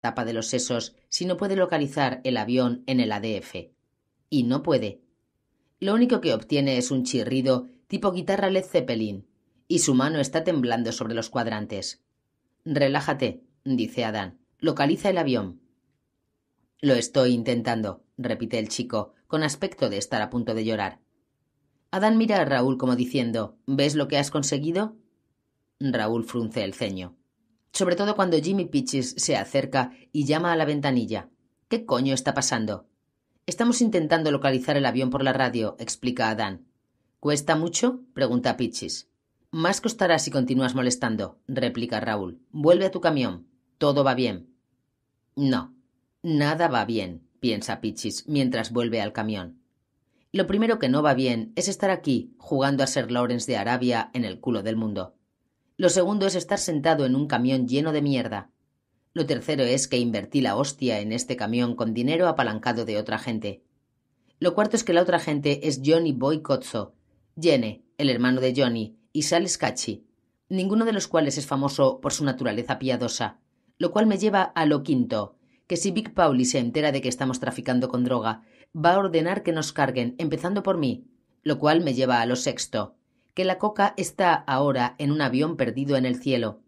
tapa de los sesos si no puede localizar el avión en el ADF. Y no puede. Lo único que obtiene es un chirrido tipo guitarra Led Zeppelin, y su mano está temblando sobre los cuadrantes. Relájate, dice Adán. Localiza el avión. Lo estoy intentando, repite el chico, con aspecto de estar a punto de llorar. Adán mira a Raúl como diciendo ¿Ves lo que has conseguido? Raúl frunce el ceño sobre todo cuando Jimmy Pitches se acerca y llama a la ventanilla. ¿Qué coño está pasando? Estamos intentando localizar el avión por la radio, explica Adán. ¿Cuesta mucho? pregunta Pitches. Más costará si continúas molestando, replica Raúl. Vuelve a tu camión. Todo va bien. No, nada va bien, piensa Pitches mientras vuelve al camión. Lo primero que no va bien es estar aquí jugando a ser Lawrence de Arabia en el culo del mundo. Lo segundo es estar sentado en un camión lleno de mierda. Lo tercero es que invertí la hostia en este camión con dinero apalancado de otra gente. Lo cuarto es que la otra gente es Johnny Boy Cozzo, Jenny, el hermano de Johnny, y Sal Scacci, ninguno de los cuales es famoso por su naturaleza piadosa, lo cual me lleva a lo quinto, que si Big Pauli se entera de que estamos traficando con droga, va a ordenar que nos carguen, empezando por mí, lo cual me lleva a lo sexto, la coca está ahora en un avión perdido en el cielo,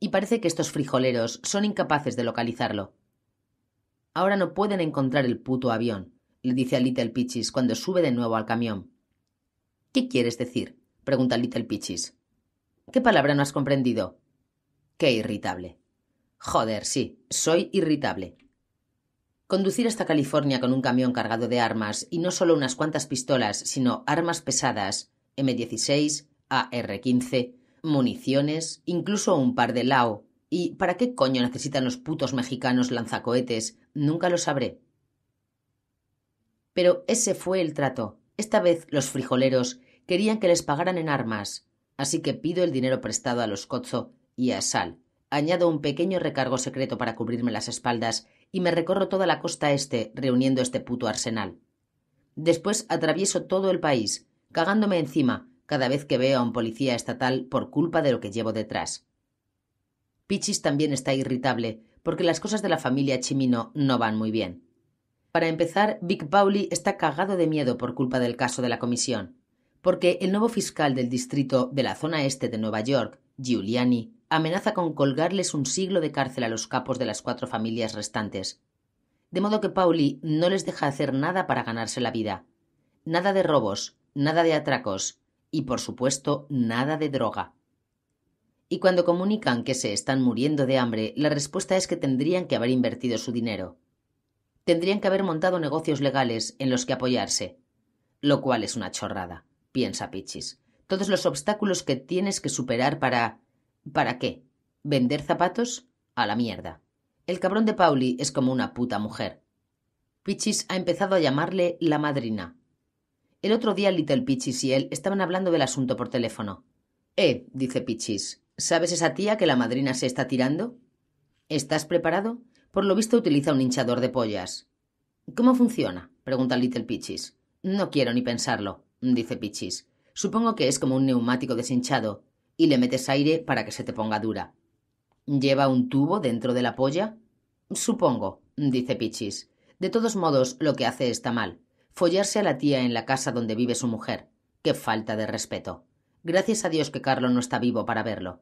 y parece que estos frijoleros son incapaces de localizarlo. Ahora no pueden encontrar el puto avión, le dice a Little Pichis cuando sube de nuevo al camión. ¿Qué quieres decir? pregunta Little Pichis. ¿Qué palabra no has comprendido? Qué irritable. Joder, sí, soy irritable. Conducir hasta California con un camión cargado de armas, y no solo unas cuantas pistolas, sino armas pesadas, M16, AR-15, municiones, incluso un par de Lao. ¿Y para qué coño necesitan los putos mexicanos lanzacohetes? Nunca lo sabré. Pero ese fue el trato. Esta vez los frijoleros querían que les pagaran en armas, así que pido el dinero prestado a los Cozzo y a Sal. Añado un pequeño recargo secreto para cubrirme las espaldas y me recorro toda la costa este reuniendo este puto arsenal. Después atravieso todo el país, cagándome encima cada vez que veo a un policía estatal por culpa de lo que llevo detrás. Pichis también está irritable, porque las cosas de la familia Chimino no van muy bien. Para empezar, Big Pauli está cagado de miedo por culpa del caso de la comisión, porque el nuevo fiscal del distrito de la zona este de Nueva York, Giuliani, amenaza con colgarles un siglo de cárcel a los capos de las cuatro familias restantes. De modo que Pauli no les deja hacer nada para ganarse la vida. Nada de robos, nada de atracos y, por supuesto, nada de droga. Y cuando comunican que se están muriendo de hambre, la respuesta es que tendrían que haber invertido su dinero. Tendrían que haber montado negocios legales en los que apoyarse. Lo cual es una chorrada, piensa Pichis. Todos los obstáculos que tienes que superar para... ¿Para qué? ¿Vender zapatos? A la mierda. El cabrón de Pauli es como una puta mujer. Pichis ha empezado a llamarle la madrina, el otro día Little Pichis y él estaban hablando del asunto por teléfono. Eh, dice Pichis, ¿sabes esa tía que la madrina se está tirando? ¿Estás preparado? Por lo visto utiliza un hinchador de pollas. ¿Cómo funciona? pregunta Little Pichis. No quiero ni pensarlo, dice Pichis. Supongo que es como un neumático deshinchado, y le metes aire para que se te ponga dura. ¿Lleva un tubo dentro de la polla? Supongo, dice Pichis. De todos modos, lo que hace está mal follarse a la tía en la casa donde vive su mujer. Qué falta de respeto. Gracias a Dios que Carlo no está vivo para verlo.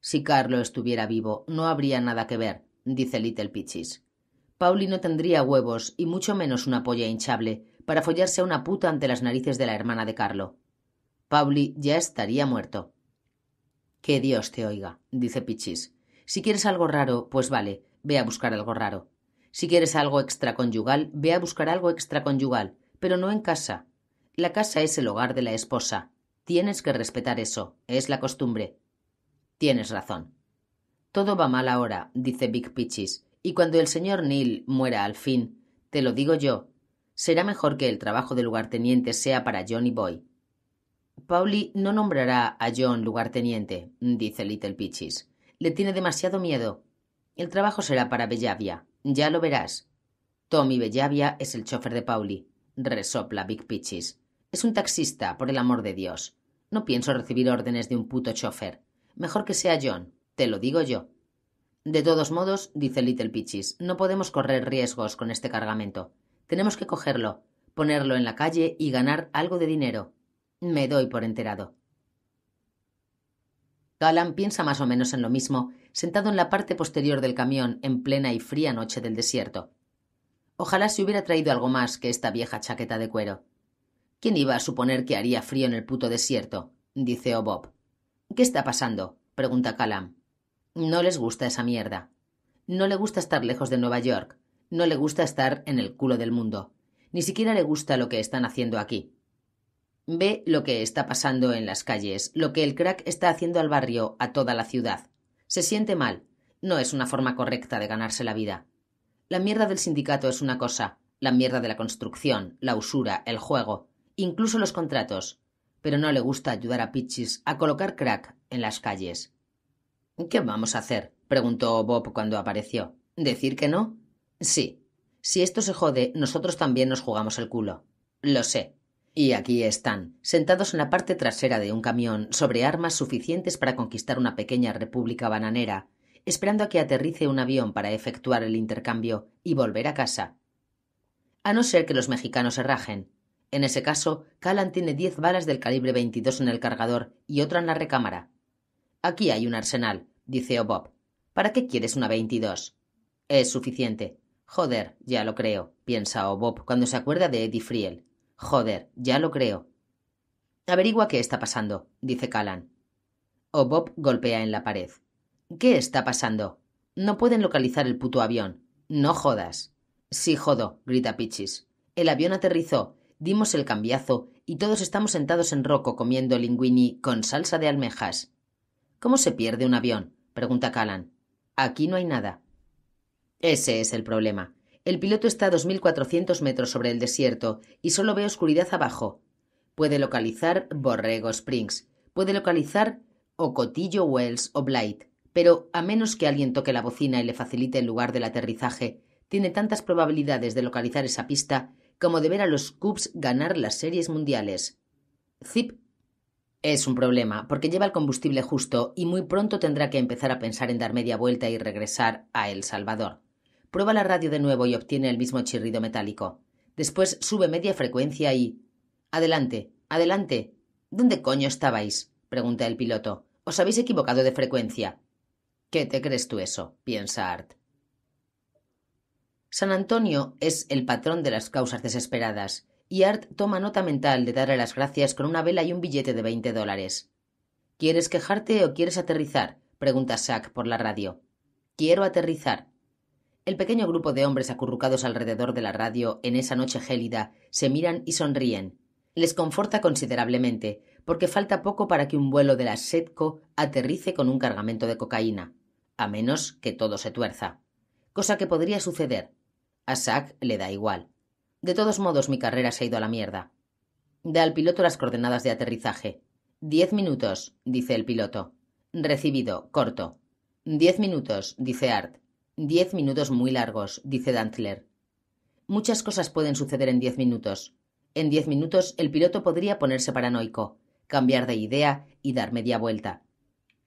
Si Carlo estuviera vivo, no habría nada que ver, dice Little Pichis. Pauli no tendría huevos y mucho menos una polla hinchable para follarse a una puta ante las narices de la hermana de Carlo. Pauli ya estaría muerto. Que Dios te oiga, dice Pichis. Si quieres algo raro, pues vale, ve a buscar algo raro. Si quieres algo extraconyugal, ve a buscar algo extraconyugal, pero no en casa. La casa es el hogar de la esposa. Tienes que respetar eso, es la costumbre. Tienes razón. Todo va mal ahora, dice Big Pitches, y cuando el señor Neil muera al fin, te lo digo yo, será mejor que el trabajo de lugarteniente sea para Johnny Boy. Pauli no nombrará a John lugarteniente, dice Little Pitches. Le tiene demasiado miedo. El trabajo será para Bellavia. Ya lo verás. Tommy Bellavia es el chofer de Pauli, resopla Big Pitches. Es un taxista, por el amor de Dios. No pienso recibir órdenes de un puto chofer. Mejor que sea John, te lo digo yo. De todos modos, dice Little Pitches, no podemos correr riesgos con este cargamento. Tenemos que cogerlo, ponerlo en la calle y ganar algo de dinero. Me doy por enterado. Calam piensa más o menos en lo mismo, sentado en la parte posterior del camión en plena y fría noche del desierto. Ojalá se hubiera traído algo más que esta vieja chaqueta de cuero. ¿Quién iba a suponer que haría frío en el puto desierto? dice O'Bob. ¿Qué está pasando? pregunta Calam. No les gusta esa mierda. No le gusta estar lejos de Nueva York. No le gusta estar en el culo del mundo. Ni siquiera le gusta lo que están haciendo aquí. Ve lo que está pasando en las calles, lo que el crack está haciendo al barrio, a toda la ciudad. Se siente mal. No es una forma correcta de ganarse la vida. La mierda del sindicato es una cosa, la mierda de la construcción, la usura, el juego, incluso los contratos. Pero no le gusta ayudar a Pichis a colocar crack en las calles. ¿Qué vamos a hacer? preguntó Bob cuando apareció. ¿Decir que no? Sí. Si esto se jode, nosotros también nos jugamos el culo. Lo sé. Y aquí están, sentados en la parte trasera de un camión, sobre armas suficientes para conquistar una pequeña república bananera, esperando a que aterrice un avión para efectuar el intercambio y volver a casa. A no ser que los mexicanos se rajen. En ese caso, Callan tiene diez balas del calibre 22 en el cargador y otra en la recámara. Aquí hay un arsenal, dice Obob. ¿Para qué quieres una 22? Es suficiente. Joder, ya lo creo, piensa Obob cuando se acuerda de Eddie Friel. Joder, ya lo creo. Averigua qué está pasando, dice Callan. O Bob golpea en la pared. ¿Qué está pasando? No pueden localizar el puto avión. No jodas. Sí, jodo, grita Pichis. El avión aterrizó, dimos el cambiazo y todos estamos sentados en roco comiendo linguini con salsa de almejas. ¿Cómo se pierde un avión? pregunta Callan. Aquí no hay nada. Ese es el problema. El piloto está a 2.400 metros sobre el desierto y solo ve oscuridad abajo. Puede localizar Borrego Springs, puede localizar Ocotillo Wells o Blight, pero a menos que alguien toque la bocina y le facilite el lugar del aterrizaje, tiene tantas probabilidades de localizar esa pista como de ver a los Cubs ganar las series mundiales. Zip es un problema, porque lleva el combustible justo y muy pronto tendrá que empezar a pensar en dar media vuelta y regresar a El Salvador. Prueba la radio de nuevo y obtiene el mismo chirrido metálico. Después sube media frecuencia y. Adelante, adelante. ¿Dónde coño estabais? pregunta el piloto. Os habéis equivocado de frecuencia. ¿Qué te crees tú eso? piensa Art. San Antonio es el patrón de las causas desesperadas, y Art toma nota mental de darle las gracias con una vela y un billete de veinte dólares. ¿Quieres quejarte o quieres aterrizar? pregunta Sack por la radio. Quiero aterrizar, el pequeño grupo de hombres acurrucados alrededor de la radio en esa noche gélida se miran y sonríen. Les conforta considerablemente, porque falta poco para que un vuelo de la SETCO aterrice con un cargamento de cocaína, a menos que todo se tuerza. Cosa que podría suceder. A Sack le da igual. De todos modos, mi carrera se ha ido a la mierda. Da al piloto las coordenadas de aterrizaje. Diez minutos, dice el piloto. Recibido, corto. Diez minutos, dice Art. Diez minutos muy largos, dice Dantzler. Muchas cosas pueden suceder en diez minutos. En diez minutos el piloto podría ponerse paranoico, cambiar de idea y dar media vuelta.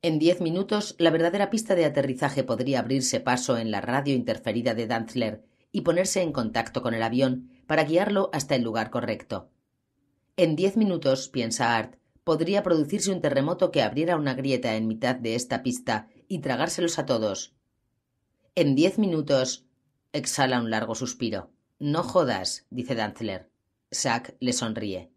En diez minutos, la verdadera pista de aterrizaje podría abrirse paso en la radio interferida de Danzler y ponerse en contacto con el avión para guiarlo hasta el lugar correcto. En diez minutos, piensa Art, podría producirse un terremoto que abriera una grieta en mitad de esta pista y tragárselos a todos, en diez minutos. Exhala un largo suspiro. No jodas, dice Danzler. Zack le sonríe.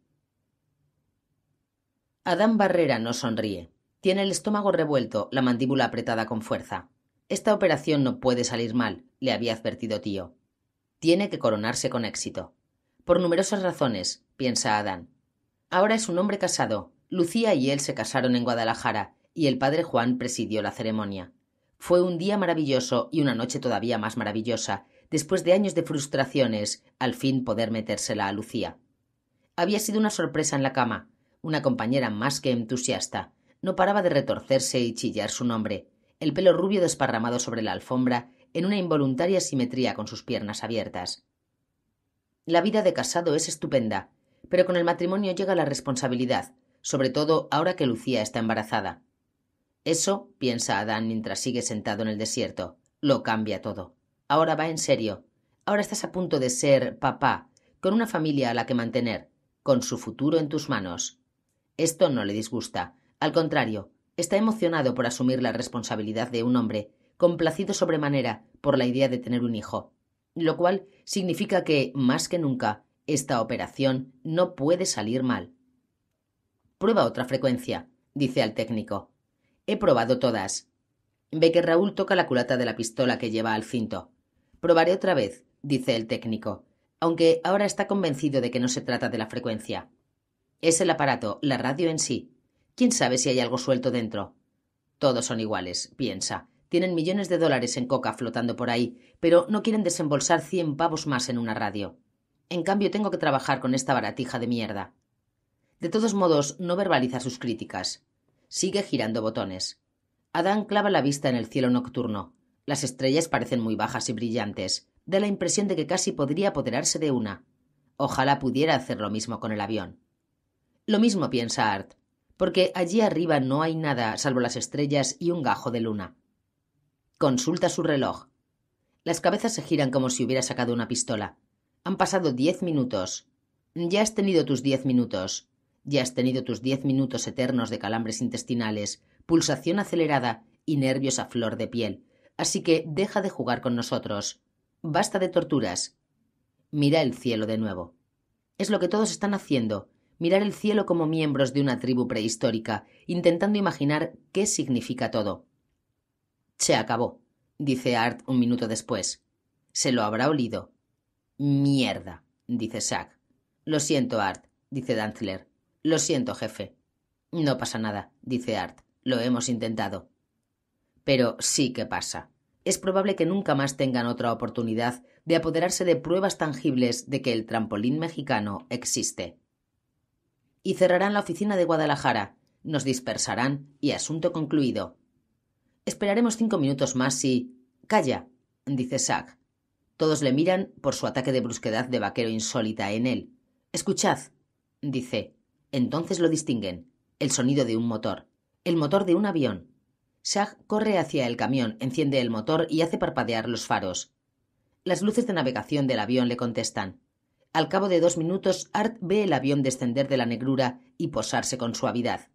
Adán Barrera no sonríe. Tiene el estómago revuelto, la mandíbula apretada con fuerza. Esta operación no puede salir mal, le había advertido tío. Tiene que coronarse con éxito. Por numerosas razones, piensa Adán. Ahora es un hombre casado. Lucía y él se casaron en Guadalajara, y el padre Juan presidió la ceremonia. Fue un día maravilloso y una noche todavía más maravillosa, después de años de frustraciones, al fin poder metérsela a Lucía. Había sido una sorpresa en la cama, una compañera más que entusiasta. No paraba de retorcerse y chillar su nombre, el pelo rubio desparramado sobre la alfombra, en una involuntaria simetría con sus piernas abiertas. La vida de casado es estupenda, pero con el matrimonio llega la responsabilidad, sobre todo ahora que Lucía está embarazada. Eso, piensa Adán mientras sigue sentado en el desierto, lo cambia todo. Ahora va en serio. Ahora estás a punto de ser papá, con una familia a la que mantener, con su futuro en tus manos. Esto no le disgusta. Al contrario, está emocionado por asumir la responsabilidad de un hombre, complacido sobremanera por la idea de tener un hijo, lo cual significa que, más que nunca, esta operación no puede salir mal. Prueba otra frecuencia, dice al técnico. He probado todas. Ve que Raúl toca la culata de la pistola que lleva al cinto. Probaré otra vez, dice el técnico, aunque ahora está convencido de que no se trata de la frecuencia. Es el aparato, la radio en sí. ¿Quién sabe si hay algo suelto dentro? Todos son iguales, piensa. Tienen millones de dólares en coca flotando por ahí, pero no quieren desembolsar cien pavos más en una radio. En cambio, tengo que trabajar con esta baratija de mierda. De todos modos, no verbaliza sus críticas. Sigue girando botones. Adán clava la vista en el cielo nocturno. Las estrellas parecen muy bajas y brillantes. Da la impresión de que casi podría apoderarse de una. Ojalá pudiera hacer lo mismo con el avión. Lo mismo piensa Art, porque allí arriba no hay nada salvo las estrellas y un gajo de luna. Consulta su reloj. Las cabezas se giran como si hubiera sacado una pistola. Han pasado diez minutos. Ya has tenido tus diez minutos. Ya has tenido tus diez minutos eternos de calambres intestinales, pulsación acelerada y nervios a flor de piel, así que deja de jugar con nosotros. Basta de torturas. Mira el cielo de nuevo. Es lo que todos están haciendo, mirar el cielo como miembros de una tribu prehistórica, intentando imaginar qué significa todo. Se acabó, dice Art un minuto después. Se lo habrá olido. Mierda, dice Zack. Lo siento, Art, dice lo siento, jefe. No pasa nada, dice Art. Lo hemos intentado. Pero sí que pasa. Es probable que nunca más tengan otra oportunidad de apoderarse de pruebas tangibles de que el trampolín mexicano existe. Y cerrarán la oficina de Guadalajara, nos dispersarán y asunto concluido. Esperaremos cinco minutos más y. Calla, dice Sack. Todos le miran por su ataque de brusquedad de vaquero insólita en él. Escuchad, dice. Entonces lo distinguen. El sonido de un motor. El motor de un avión. Shah corre hacia el camión, enciende el motor y hace parpadear los faros. Las luces de navegación del avión le contestan. Al cabo de dos minutos, Art ve el avión descender de la negrura y posarse con suavidad.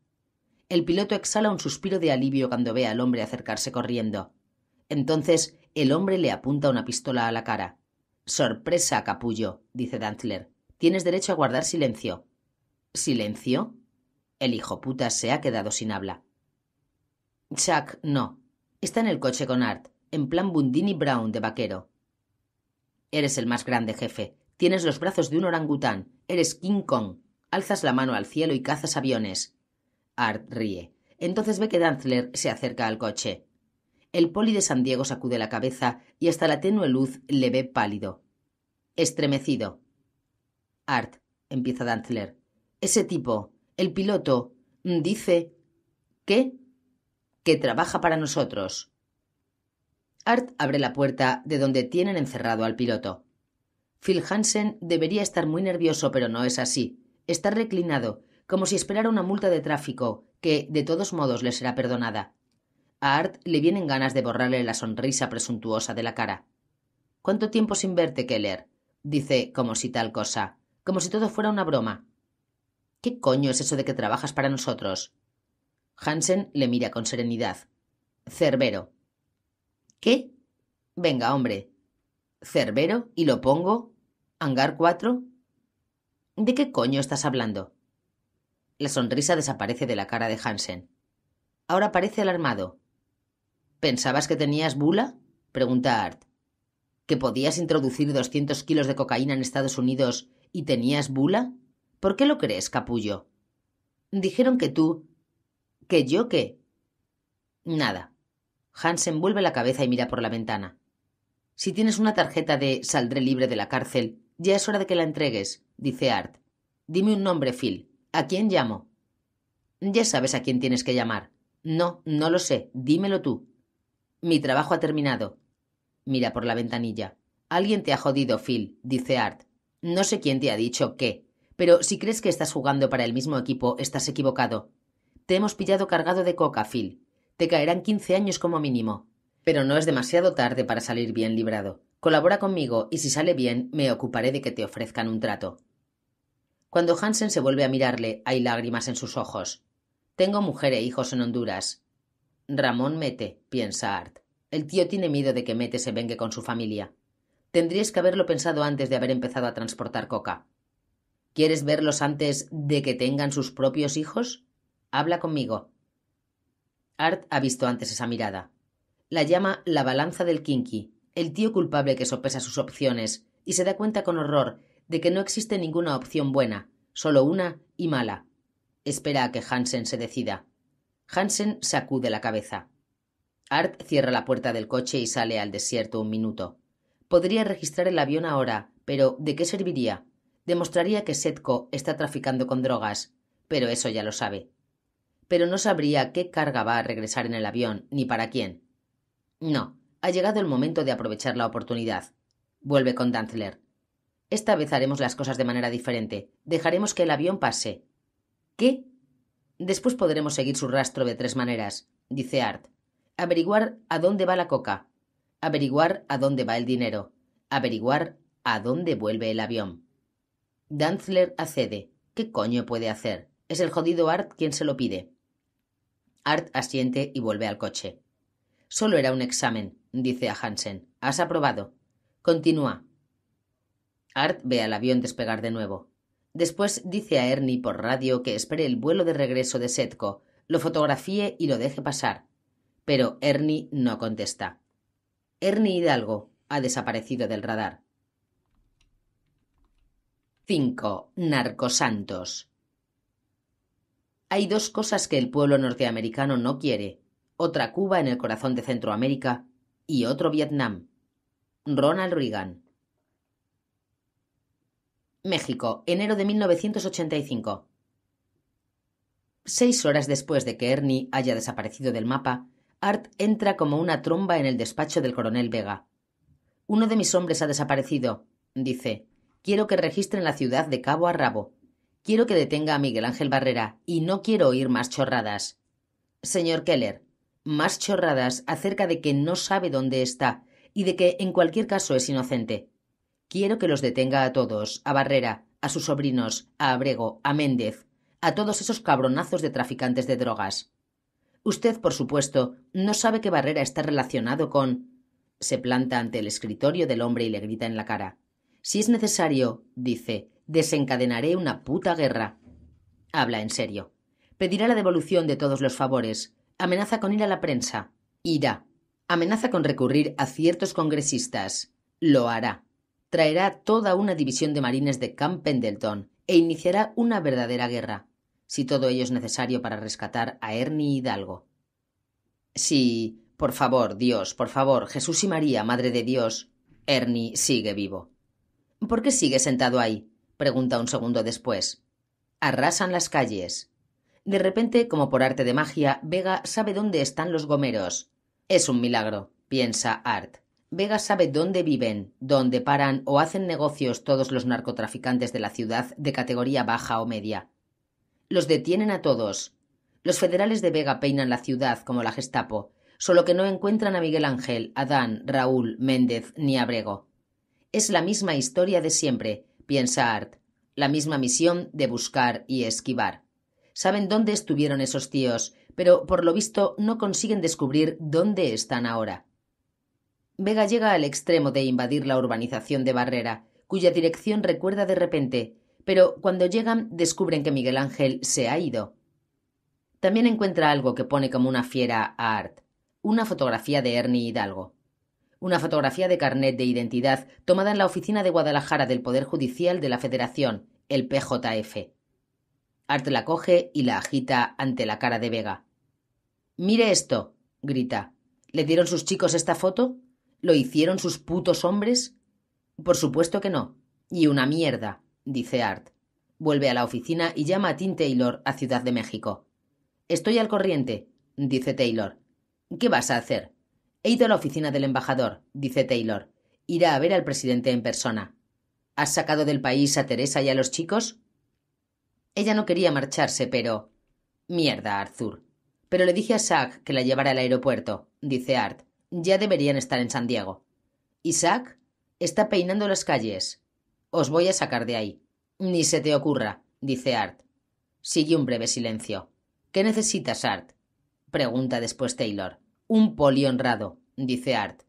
El piloto exhala un suspiro de alivio cuando ve al hombre acercarse corriendo. Entonces, el hombre le apunta una pistola a la cara. Sorpresa, capullo, dice Dantzler. Tienes derecho a guardar silencio. ¿Silencio? El hijo puta se ha quedado sin habla. «Jack, no. Está en el coche con Art, en plan Bundini Brown de vaquero. Eres el más grande, jefe. Tienes los brazos de un orangután. Eres King Kong. Alzas la mano al cielo y cazas aviones. Art ríe. Entonces ve que Danzler se acerca al coche. El poli de San Diego sacude la cabeza y hasta la tenue luz le ve pálido. Estremecido. Art, empieza Danzler. Ese tipo, el piloto, mm, dice ¿Qué? que trabaja para nosotros. Art abre la puerta de donde tienen encerrado al piloto. Phil Hansen debería estar muy nervioso, pero no es así. Está reclinado, como si esperara una multa de tráfico, que de todos modos le será perdonada. A Art le vienen ganas de borrarle la sonrisa presuntuosa de la cara. ¿Cuánto tiempo sin verte, Keller? dice como si tal cosa, como si todo fuera una broma. ¿Qué coño es eso de que trabajas para nosotros? Hansen le mira con serenidad. Cerbero. ¿Qué? Venga, hombre. Cerbero y lo pongo. ¿Hangar cuatro? ¿De qué coño estás hablando? La sonrisa desaparece de la cara de Hansen. Ahora parece alarmado. ¿Pensabas que tenías bula? pregunta Art. ¿Que podías introducir 200 kilos de cocaína en Estados Unidos y tenías bula? ¿Por qué lo crees, capullo? Dijeron que tú. ¿Que yo qué? Nada. Hansen vuelve la cabeza y mira por la ventana. Si tienes una tarjeta de saldré libre de la cárcel, ya es hora de que la entregues, dice Art. Dime un nombre, Phil. ¿A quién llamo? Ya sabes a quién tienes que llamar. No, no lo sé. Dímelo tú. Mi trabajo ha terminado. Mira por la ventanilla. Alguien te ha jodido, Phil, dice Art. No sé quién te ha dicho qué, pero si crees que estás jugando para el mismo equipo, estás equivocado. Te hemos pillado cargado de coca, Phil. Te caerán quince años como mínimo. Pero no es demasiado tarde para salir bien librado. Colabora conmigo y si sale bien, me ocuparé de que te ofrezcan un trato. Cuando Hansen se vuelve a mirarle, hay lágrimas en sus ojos. Tengo mujer e hijos en Honduras. Ramón Mete, piensa Art. El tío tiene miedo de que Mete se vengue con su familia. Tendrías que haberlo pensado antes de haber empezado a transportar coca. ¿Quieres verlos antes de que tengan sus propios hijos? Habla conmigo. Art ha visto antes esa mirada. La llama la balanza del Kinky, el tío culpable que sopesa sus opciones, y se da cuenta con horror de que no existe ninguna opción buena, solo una y mala. Espera a que Hansen se decida. Hansen sacude la cabeza. Art cierra la puerta del coche y sale al desierto un minuto. Podría registrar el avión ahora, pero ¿de qué serviría? demostraría que Setco está traficando con drogas, pero eso ya lo sabe. Pero no sabría qué carga va a regresar en el avión ni para quién. No, ha llegado el momento de aprovechar la oportunidad. Vuelve con Danzler. Esta vez haremos las cosas de manera diferente. Dejaremos que el avión pase. ¿Qué? Después podremos seguir su rastro de tres maneras, dice Art. Averiguar a dónde va la coca. Averiguar a dónde va el dinero. Averiguar a dónde vuelve el avión. Danzler accede. ¿Qué coño puede hacer? Es el jodido Art quien se lo pide. Art asiente y vuelve al coche. Solo era un examen, dice a Hansen. Has aprobado. Continúa. Art ve al avión despegar de nuevo. Después dice a Ernie por radio que espere el vuelo de regreso de Setko, lo fotografíe y lo deje pasar. Pero Ernie no contesta. Ernie Hidalgo ha desaparecido del radar. 5. Narcosantos. Hay dos cosas que el pueblo norteamericano no quiere. Otra Cuba en el corazón de Centroamérica y otro Vietnam. Ronald Reagan. México, enero de 1985. Seis horas después de que Ernie haya desaparecido del mapa, Art entra como una tromba en el despacho del coronel Vega. Uno de mis hombres ha desaparecido, dice. Quiero que registren la ciudad de cabo a rabo. Quiero que detenga a Miguel Ángel Barrera y no quiero oír más chorradas. Señor Keller, más chorradas acerca de que no sabe dónde está y de que en cualquier caso es inocente. Quiero que los detenga a todos, a Barrera, a sus sobrinos, a Abrego, a Méndez, a todos esos cabronazos de traficantes de drogas. Usted, por supuesto, no sabe que Barrera está relacionado con. se planta ante el escritorio del hombre y le grita en la cara. Si es necesario, dice, desencadenaré una puta guerra. Habla en serio. Pedirá la devolución de todos los favores. Amenaza con ir a la prensa. Irá. Amenaza con recurrir a ciertos congresistas. Lo hará. Traerá toda una división de marines de Camp Pendleton e iniciará una verdadera guerra. Si todo ello es necesario para rescatar a Ernie Hidalgo. Si. Por favor, Dios, por favor, Jesús y María, Madre de Dios. Ernie sigue vivo. ¿Por qué sigue sentado ahí? pregunta un segundo después. Arrasan las calles. De repente, como por arte de magia, Vega sabe dónde están los gomeros. Es un milagro, piensa Art. Vega sabe dónde viven, dónde paran o hacen negocios todos los narcotraficantes de la ciudad de categoría baja o media. Los detienen a todos. Los federales de Vega peinan la ciudad como la Gestapo, solo que no encuentran a Miguel Ángel, Adán, Raúl, Méndez ni Brego. Es la misma historia de siempre, piensa Art, la misma misión de buscar y esquivar. Saben dónde estuvieron esos tíos, pero por lo visto no consiguen descubrir dónde están ahora. Vega llega al extremo de invadir la urbanización de Barrera, cuya dirección recuerda de repente, pero cuando llegan descubren que Miguel Ángel se ha ido. También encuentra algo que pone como una fiera a Art, una fotografía de Ernie Hidalgo. Una fotografía de carnet de identidad tomada en la oficina de Guadalajara del Poder Judicial de la Federación, el PJF. Art la coge y la agita ante la cara de Vega. Mire esto, grita. ¿Le dieron sus chicos esta foto? ¿Lo hicieron sus putos hombres? Por supuesto que no. Y una mierda, dice Art. Vuelve a la oficina y llama a Tim Taylor a Ciudad de México. Estoy al corriente, dice Taylor. ¿Qué vas a hacer? He ido a la oficina del embajador, dice Taylor. Irá a ver al presidente en persona. ¿Has sacado del país a Teresa y a los chicos? Ella no quería marcharse, pero. Mierda, Arthur. Pero le dije a Sack que la llevara al aeropuerto, dice Art. Ya deberían estar en San Diego. Isaac está peinando las calles. Os voy a sacar de ahí. Ni se te ocurra, dice Art. Sigue un breve silencio. ¿Qué necesitas, Art? pregunta después Taylor. Un poli honrado, dice Art.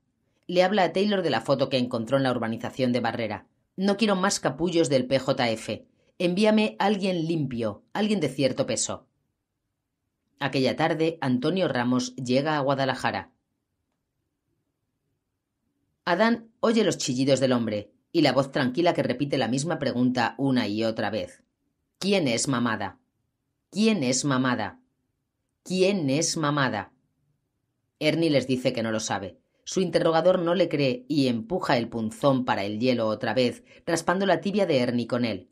Le habla a Taylor de la foto que encontró en la urbanización de Barrera. No quiero más capullos del PJF. Envíame alguien limpio, alguien de cierto peso. Aquella tarde, Antonio Ramos llega a Guadalajara. Adán oye los chillidos del hombre y la voz tranquila que repite la misma pregunta una y otra vez. ¿Quién es mamada? ¿Quién es mamada? ¿Quién es mamada? Ernie les dice que no lo sabe. Su interrogador no le cree y empuja el punzón para el hielo otra vez, raspando la tibia de Ernie con él.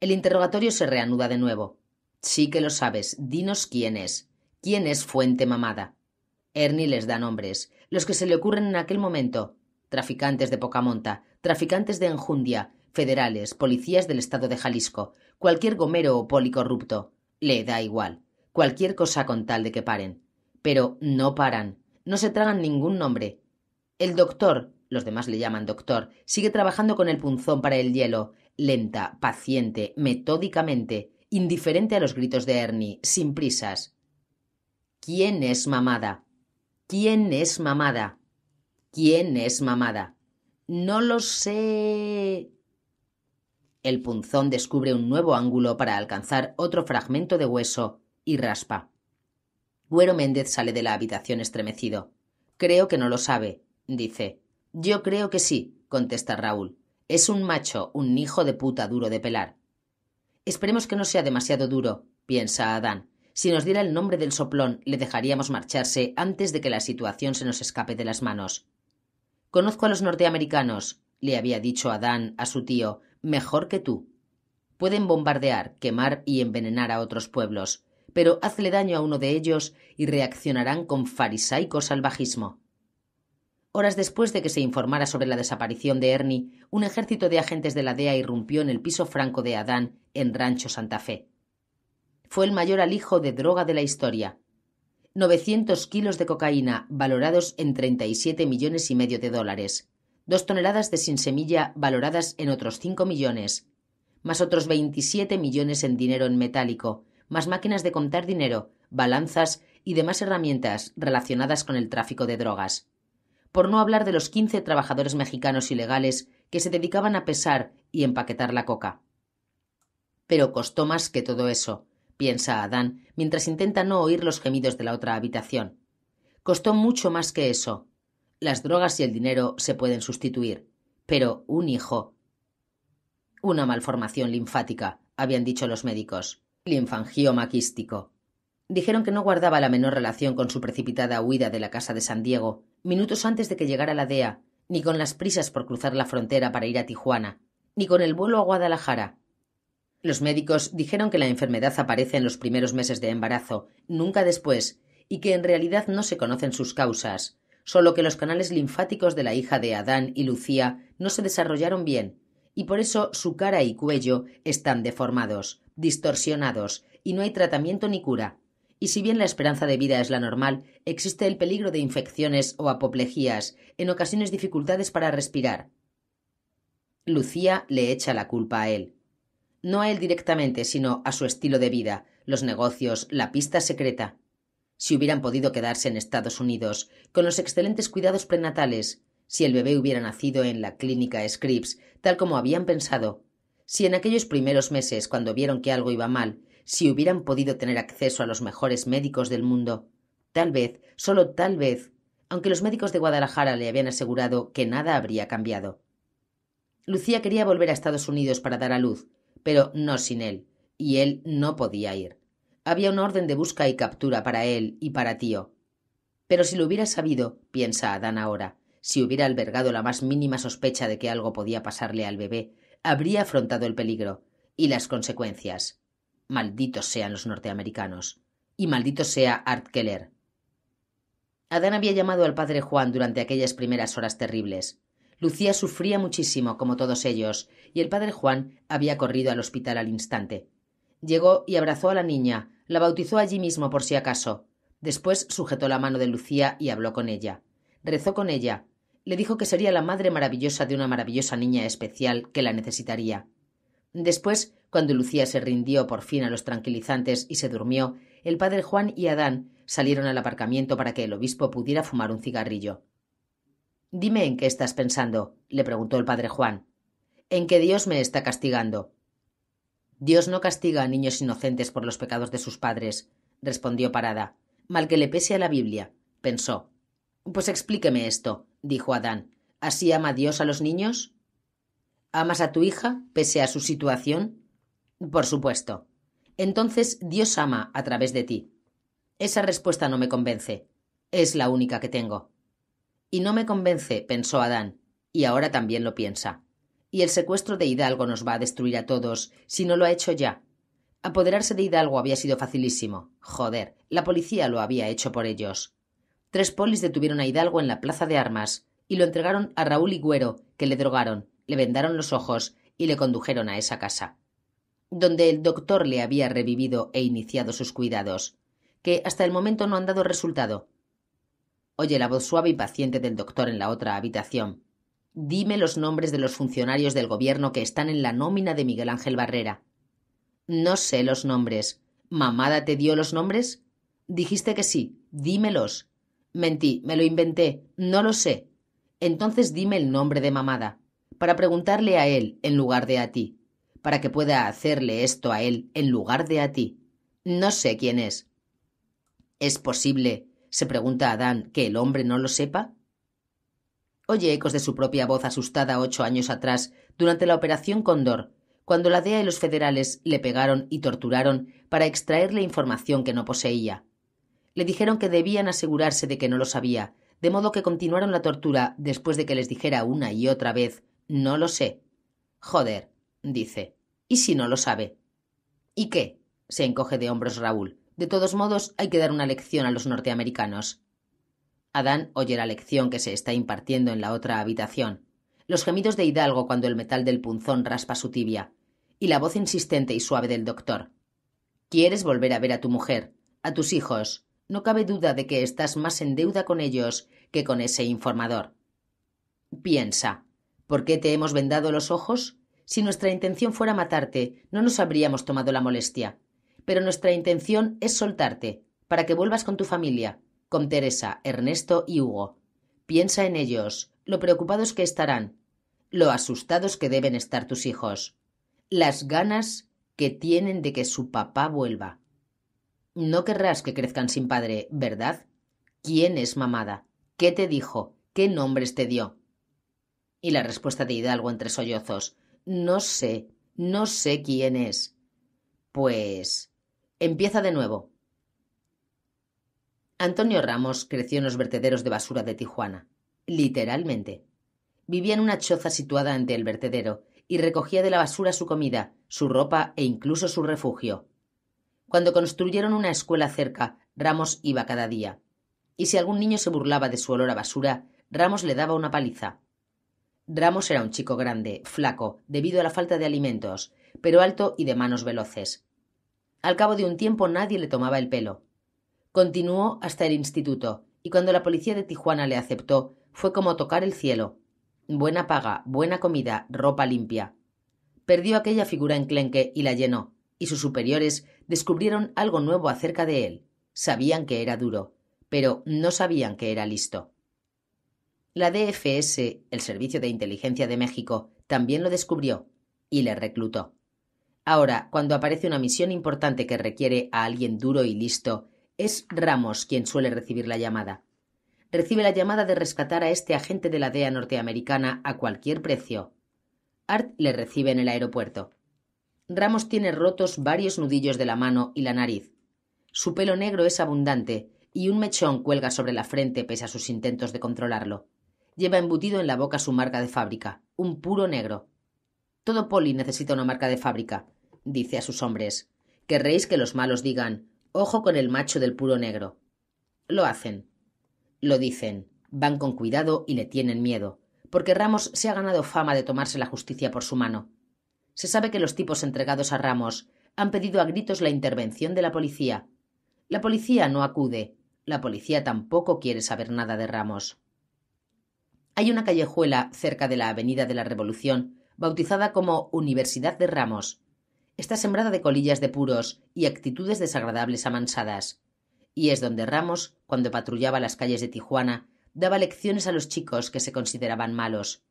El interrogatorio se reanuda de nuevo. Sí que lo sabes, dinos quién es. ¿Quién es Fuente Mamada? Ernie les da nombres, los que se le ocurren en aquel momento. Traficantes de poca monta, traficantes de enjundia, federales, policías del estado de Jalisco, cualquier gomero o poli corrupto. Le da igual. Cualquier cosa con tal de que paren. Pero no paran. No se tragan ningún nombre. El doctor, los demás le llaman doctor, sigue trabajando con el punzón para el hielo, lenta, paciente, metódicamente, indiferente a los gritos de Ernie, sin prisas. ¿Quién es mamada? ¿Quién es mamada? ¿Quién es mamada? No lo sé. El punzón descubre un nuevo ángulo para alcanzar otro fragmento de hueso y raspa. Güero Méndez sale de la habitación estremecido. Creo que no lo sabe, dice. Yo creo que sí, contesta Raúl. Es un macho, un hijo de puta duro de pelar. Esperemos que no sea demasiado duro, piensa Adán. Si nos diera el nombre del soplón, le dejaríamos marcharse antes de que la situación se nos escape de las manos. Conozco a los norteamericanos, le había dicho Adán a su tío, mejor que tú. Pueden bombardear, quemar y envenenar a otros pueblos pero hazle daño a uno de ellos y reaccionarán con farisaico salvajismo. Horas después de que se informara sobre la desaparición de Ernie, un ejército de agentes de la DEA irrumpió en el piso franco de Adán, en Rancho Santa Fe. Fue el mayor alijo de droga de la historia. 900 kilos de cocaína, valorados en 37 millones y medio de dólares. Dos toneladas de sin semilla, valoradas en otros 5 millones. Más otros 27 millones en dinero en metálico, más máquinas de contar dinero, balanzas y demás herramientas relacionadas con el tráfico de drogas. Por no hablar de los quince trabajadores mexicanos ilegales que se dedicaban a pesar y empaquetar la coca. Pero costó más que todo eso, piensa Adán, mientras intenta no oír los gemidos de la otra habitación. Costó mucho más que eso. Las drogas y el dinero se pueden sustituir, pero un hijo. Una malformación linfática, habían dicho los médicos linfangioma maquístico. Dijeron que no guardaba la menor relación con su precipitada huida de la casa de San Diego, minutos antes de que llegara la DEA, ni con las prisas por cruzar la frontera para ir a Tijuana, ni con el vuelo a Guadalajara. Los médicos dijeron que la enfermedad aparece en los primeros meses de embarazo, nunca después, y que en realidad no se conocen sus causas, solo que los canales linfáticos de la hija de Adán y Lucía no se desarrollaron bien y por eso su cara y cuello están deformados, distorsionados, y no hay tratamiento ni cura. Y si bien la esperanza de vida es la normal, existe el peligro de infecciones o apoplejías, en ocasiones dificultades para respirar. Lucía le echa la culpa a él. No a él directamente, sino a su estilo de vida, los negocios, la pista secreta. Si hubieran podido quedarse en Estados Unidos, con los excelentes cuidados prenatales, si el bebé hubiera nacido en la clínica Scripps, tal como habían pensado, si en aquellos primeros meses, cuando vieron que algo iba mal, si hubieran podido tener acceso a los mejores médicos del mundo. Tal vez, solo tal vez, aunque los médicos de Guadalajara le habían asegurado que nada habría cambiado. Lucía quería volver a Estados Unidos para dar a luz, pero no sin él, y él no podía ir. Había una orden de busca y captura para él y para tío. Pero si lo hubiera sabido, piensa Adán ahora, si hubiera albergado la más mínima sospecha de que algo podía pasarle al bebé, habría afrontado el peligro y las consecuencias. Malditos sean los norteamericanos. Y maldito sea Art Keller. Adán había llamado al padre Juan durante aquellas primeras horas terribles. Lucía sufría muchísimo, como todos ellos, y el padre Juan había corrido al hospital al instante. Llegó y abrazó a la niña, la bautizó allí mismo por si acaso. Después sujetó la mano de Lucía y habló con ella. Rezó con ella, le dijo que sería la madre maravillosa de una maravillosa niña especial que la necesitaría. Después, cuando Lucía se rindió por fin a los tranquilizantes y se durmió, el padre Juan y Adán salieron al aparcamiento para que el obispo pudiera fumar un cigarrillo. Dime en qué estás pensando, le preguntó el padre Juan. En que Dios me está castigando. Dios no castiga a niños inocentes por los pecados de sus padres, respondió Parada. Mal que le pese a la Biblia, pensó. Pues explíqueme esto, dijo Adán. ¿Así ama Dios a los niños? ¿Amas a tu hija, pese a su situación? Por supuesto. Entonces Dios ama a través de ti. Esa respuesta no me convence. Es la única que tengo. Y no me convence, pensó Adán, y ahora también lo piensa. Y el secuestro de Hidalgo nos va a destruir a todos, si no lo ha hecho ya. Apoderarse de Hidalgo había sido facilísimo. Joder, la policía lo había hecho por ellos. Tres polis detuvieron a Hidalgo en la plaza de armas y lo entregaron a Raúl y Güero, que le drogaron, le vendaron los ojos y le condujeron a esa casa, donde el doctor le había revivido e iniciado sus cuidados, que hasta el momento no han dado resultado. Oye la voz suave y paciente del doctor en la otra habitación. Dime los nombres de los funcionarios del gobierno que están en la nómina de Miguel Ángel Barrera. No sé los nombres. ¿Mamada te dio los nombres? Dijiste que sí. Dímelos. Mentí, me lo inventé, no lo sé. Entonces dime el nombre de mamada, para preguntarle a él en lugar de a ti, para que pueda hacerle esto a él en lugar de a ti. No sé quién es. ¿Es posible, se pregunta Adán, que el hombre no lo sepa? Oye ecos de su propia voz asustada ocho años atrás, durante la Operación Condor, cuando la DEA y los federales le pegaron y torturaron para extraerle información que no poseía le dijeron que debían asegurarse de que no lo sabía, de modo que continuaron la tortura después de que les dijera una y otra vez No lo sé. Joder, dice. ¿Y si no lo sabe? ¿Y qué? se encoge de hombros Raúl. De todos modos, hay que dar una lección a los norteamericanos. Adán oye la lección que se está impartiendo en la otra habitación, los gemidos de Hidalgo cuando el metal del punzón raspa su tibia, y la voz insistente y suave del doctor. Quieres volver a ver a tu mujer, a tus hijos, no cabe duda de que estás más en deuda con ellos que con ese informador. Piensa, ¿por qué te hemos vendado los ojos? Si nuestra intención fuera matarte, no nos habríamos tomado la molestia. Pero nuestra intención es soltarte, para que vuelvas con tu familia, con Teresa, Ernesto y Hugo. Piensa en ellos, lo preocupados que estarán, lo asustados que deben estar tus hijos, las ganas que tienen de que su papá vuelva. No querrás que crezcan sin padre, ¿verdad? ¿Quién es mamada? ¿Qué te dijo? ¿Qué nombres te dio? Y la respuesta de Hidalgo entre sollozos. No sé, no sé quién es. Pues. Empieza de nuevo. Antonio Ramos creció en los vertederos de basura de Tijuana. Literalmente. Vivía en una choza situada ante el vertedero y recogía de la basura su comida, su ropa e incluso su refugio. Cuando construyeron una escuela cerca, Ramos iba cada día. Y si algún niño se burlaba de su olor a basura, Ramos le daba una paliza. Ramos era un chico grande, flaco, debido a la falta de alimentos, pero alto y de manos veloces. Al cabo de un tiempo nadie le tomaba el pelo. Continuó hasta el instituto, y cuando la policía de Tijuana le aceptó, fue como tocar el cielo. Buena paga, buena comida, ropa limpia. Perdió aquella figura enclenque y la llenó, y sus superiores descubrieron algo nuevo acerca de él. Sabían que era duro, pero no sabían que era listo. La DFS, el Servicio de Inteligencia de México, también lo descubrió y le reclutó. Ahora, cuando aparece una misión importante que requiere a alguien duro y listo, es Ramos quien suele recibir la llamada. Recibe la llamada de rescatar a este agente de la DEA norteamericana a cualquier precio. Art le recibe en el aeropuerto. Ramos tiene rotos varios nudillos de la mano y la nariz. Su pelo negro es abundante y un mechón cuelga sobre la frente pese a sus intentos de controlarlo. Lleva embutido en la boca su marca de fábrica, un puro negro. Todo poli necesita una marca de fábrica, dice a sus hombres. Querréis que los malos digan, ojo con el macho del puro negro. Lo hacen. Lo dicen. Van con cuidado y le tienen miedo, porque Ramos se ha ganado fama de tomarse la justicia por su mano se sabe que los tipos entregados a Ramos han pedido a gritos la intervención de la policía. La policía no acude. La policía tampoco quiere saber nada de Ramos. Hay una callejuela cerca de la Avenida de la Revolución, bautizada como Universidad de Ramos. Está sembrada de colillas de puros y actitudes desagradables amansadas. Y es donde Ramos, cuando patrullaba las calles de Tijuana, daba lecciones a los chicos que se consideraban malos.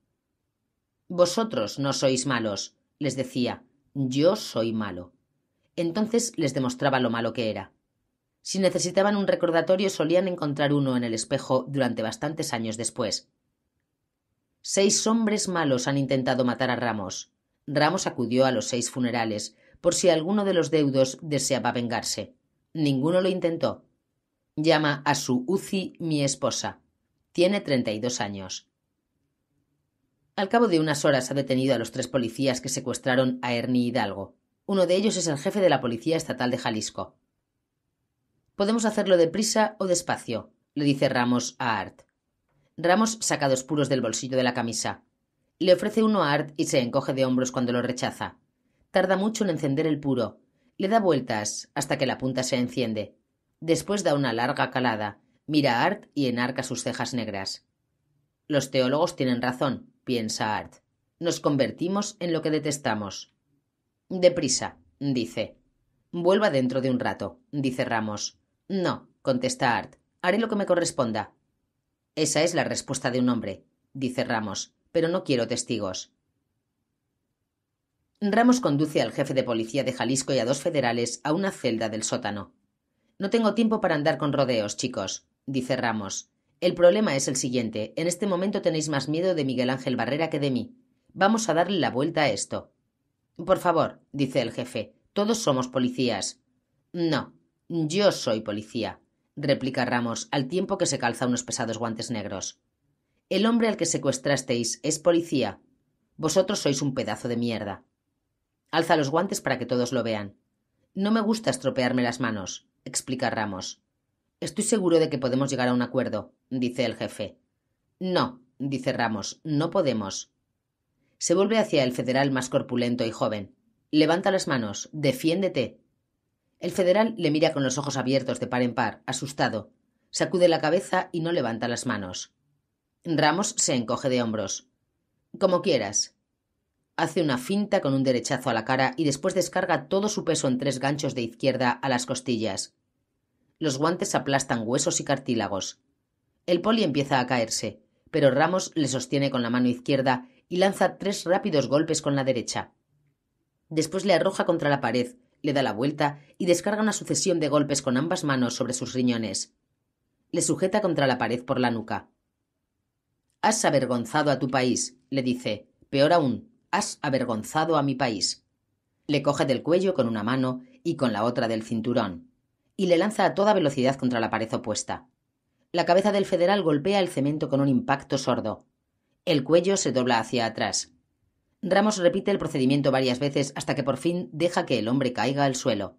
Vosotros no sois malos, les decía Yo soy malo. Entonces les demostraba lo malo que era. Si necesitaban un recordatorio solían encontrar uno en el espejo durante bastantes años después. Seis hombres malos han intentado matar a Ramos. Ramos acudió a los seis funerales, por si alguno de los deudos deseaba vengarse. Ninguno lo intentó. Llama a su Uzi mi esposa. Tiene treinta y dos años. Al cabo de unas horas ha detenido a los tres policías que secuestraron a Ernie Hidalgo. Uno de ellos es el jefe de la Policía Estatal de Jalisco. Podemos hacerlo deprisa o despacio, le dice Ramos a Art. Ramos saca dos puros del bolsillo de la camisa. Le ofrece uno a Art y se encoge de hombros cuando lo rechaza. Tarda mucho en encender el puro. Le da vueltas hasta que la punta se enciende. Después da una larga calada, mira a Art y enarca sus cejas negras. Los teólogos tienen razón, piensa Art. Nos convertimos en lo que detestamos. Deprisa, dice. Vuelva dentro de un rato, dice Ramos. No, contesta Art. Haré lo que me corresponda. Esa es la respuesta de un hombre, dice Ramos, pero no quiero testigos. Ramos conduce al jefe de policía de Jalisco y a dos federales a una celda del sótano. No tengo tiempo para andar con rodeos, chicos, dice Ramos. El problema es el siguiente. En este momento tenéis más miedo de Miguel Ángel Barrera que de mí. Vamos a darle la vuelta a esto. Por favor, dice el jefe, todos somos policías. No, yo soy policía, replica Ramos, al tiempo que se calza unos pesados guantes negros. El hombre al que secuestrasteis es policía. Vosotros sois un pedazo de mierda. Alza los guantes para que todos lo vean. No me gusta estropearme las manos, explica Ramos. Estoy seguro de que podemos llegar a un acuerdo, dice el jefe. No, dice Ramos, no podemos. Se vuelve hacia el federal más corpulento y joven. Levanta las manos, defiéndete. El federal le mira con los ojos abiertos de par en par, asustado. Sacude la cabeza y no levanta las manos. Ramos se encoge de hombros. Como quieras. Hace una finta con un derechazo a la cara y después descarga todo su peso en tres ganchos de izquierda a las costillas. Los guantes aplastan huesos y cartílagos. El poli empieza a caerse, pero Ramos le sostiene con la mano izquierda y lanza tres rápidos golpes con la derecha. Después le arroja contra la pared, le da la vuelta y descarga una sucesión de golpes con ambas manos sobre sus riñones. Le sujeta contra la pared por la nuca. Has avergonzado a tu país, le dice. Peor aún, has avergonzado a mi país. Le coge del cuello con una mano y con la otra del cinturón y le lanza a toda velocidad contra la pared opuesta. La cabeza del federal golpea el cemento con un impacto sordo. El cuello se dobla hacia atrás. Ramos repite el procedimiento varias veces hasta que por fin deja que el hombre caiga al suelo.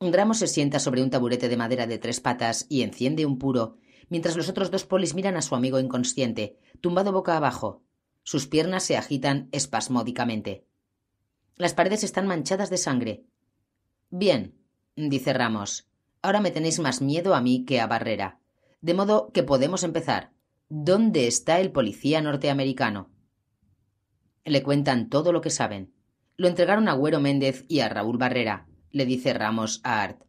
Ramos se sienta sobre un taburete de madera de tres patas y enciende un puro, mientras los otros dos polis miran a su amigo inconsciente, tumbado boca abajo. Sus piernas se agitan espasmódicamente. Las paredes están manchadas de sangre. Bien, dice Ramos. Ahora me tenéis más miedo a mí que a Barrera. De modo que podemos empezar. ¿Dónde está el policía norteamericano? Le cuentan todo lo que saben. Lo entregaron a Güero Méndez y a Raúl Barrera, le dice Ramos a Art.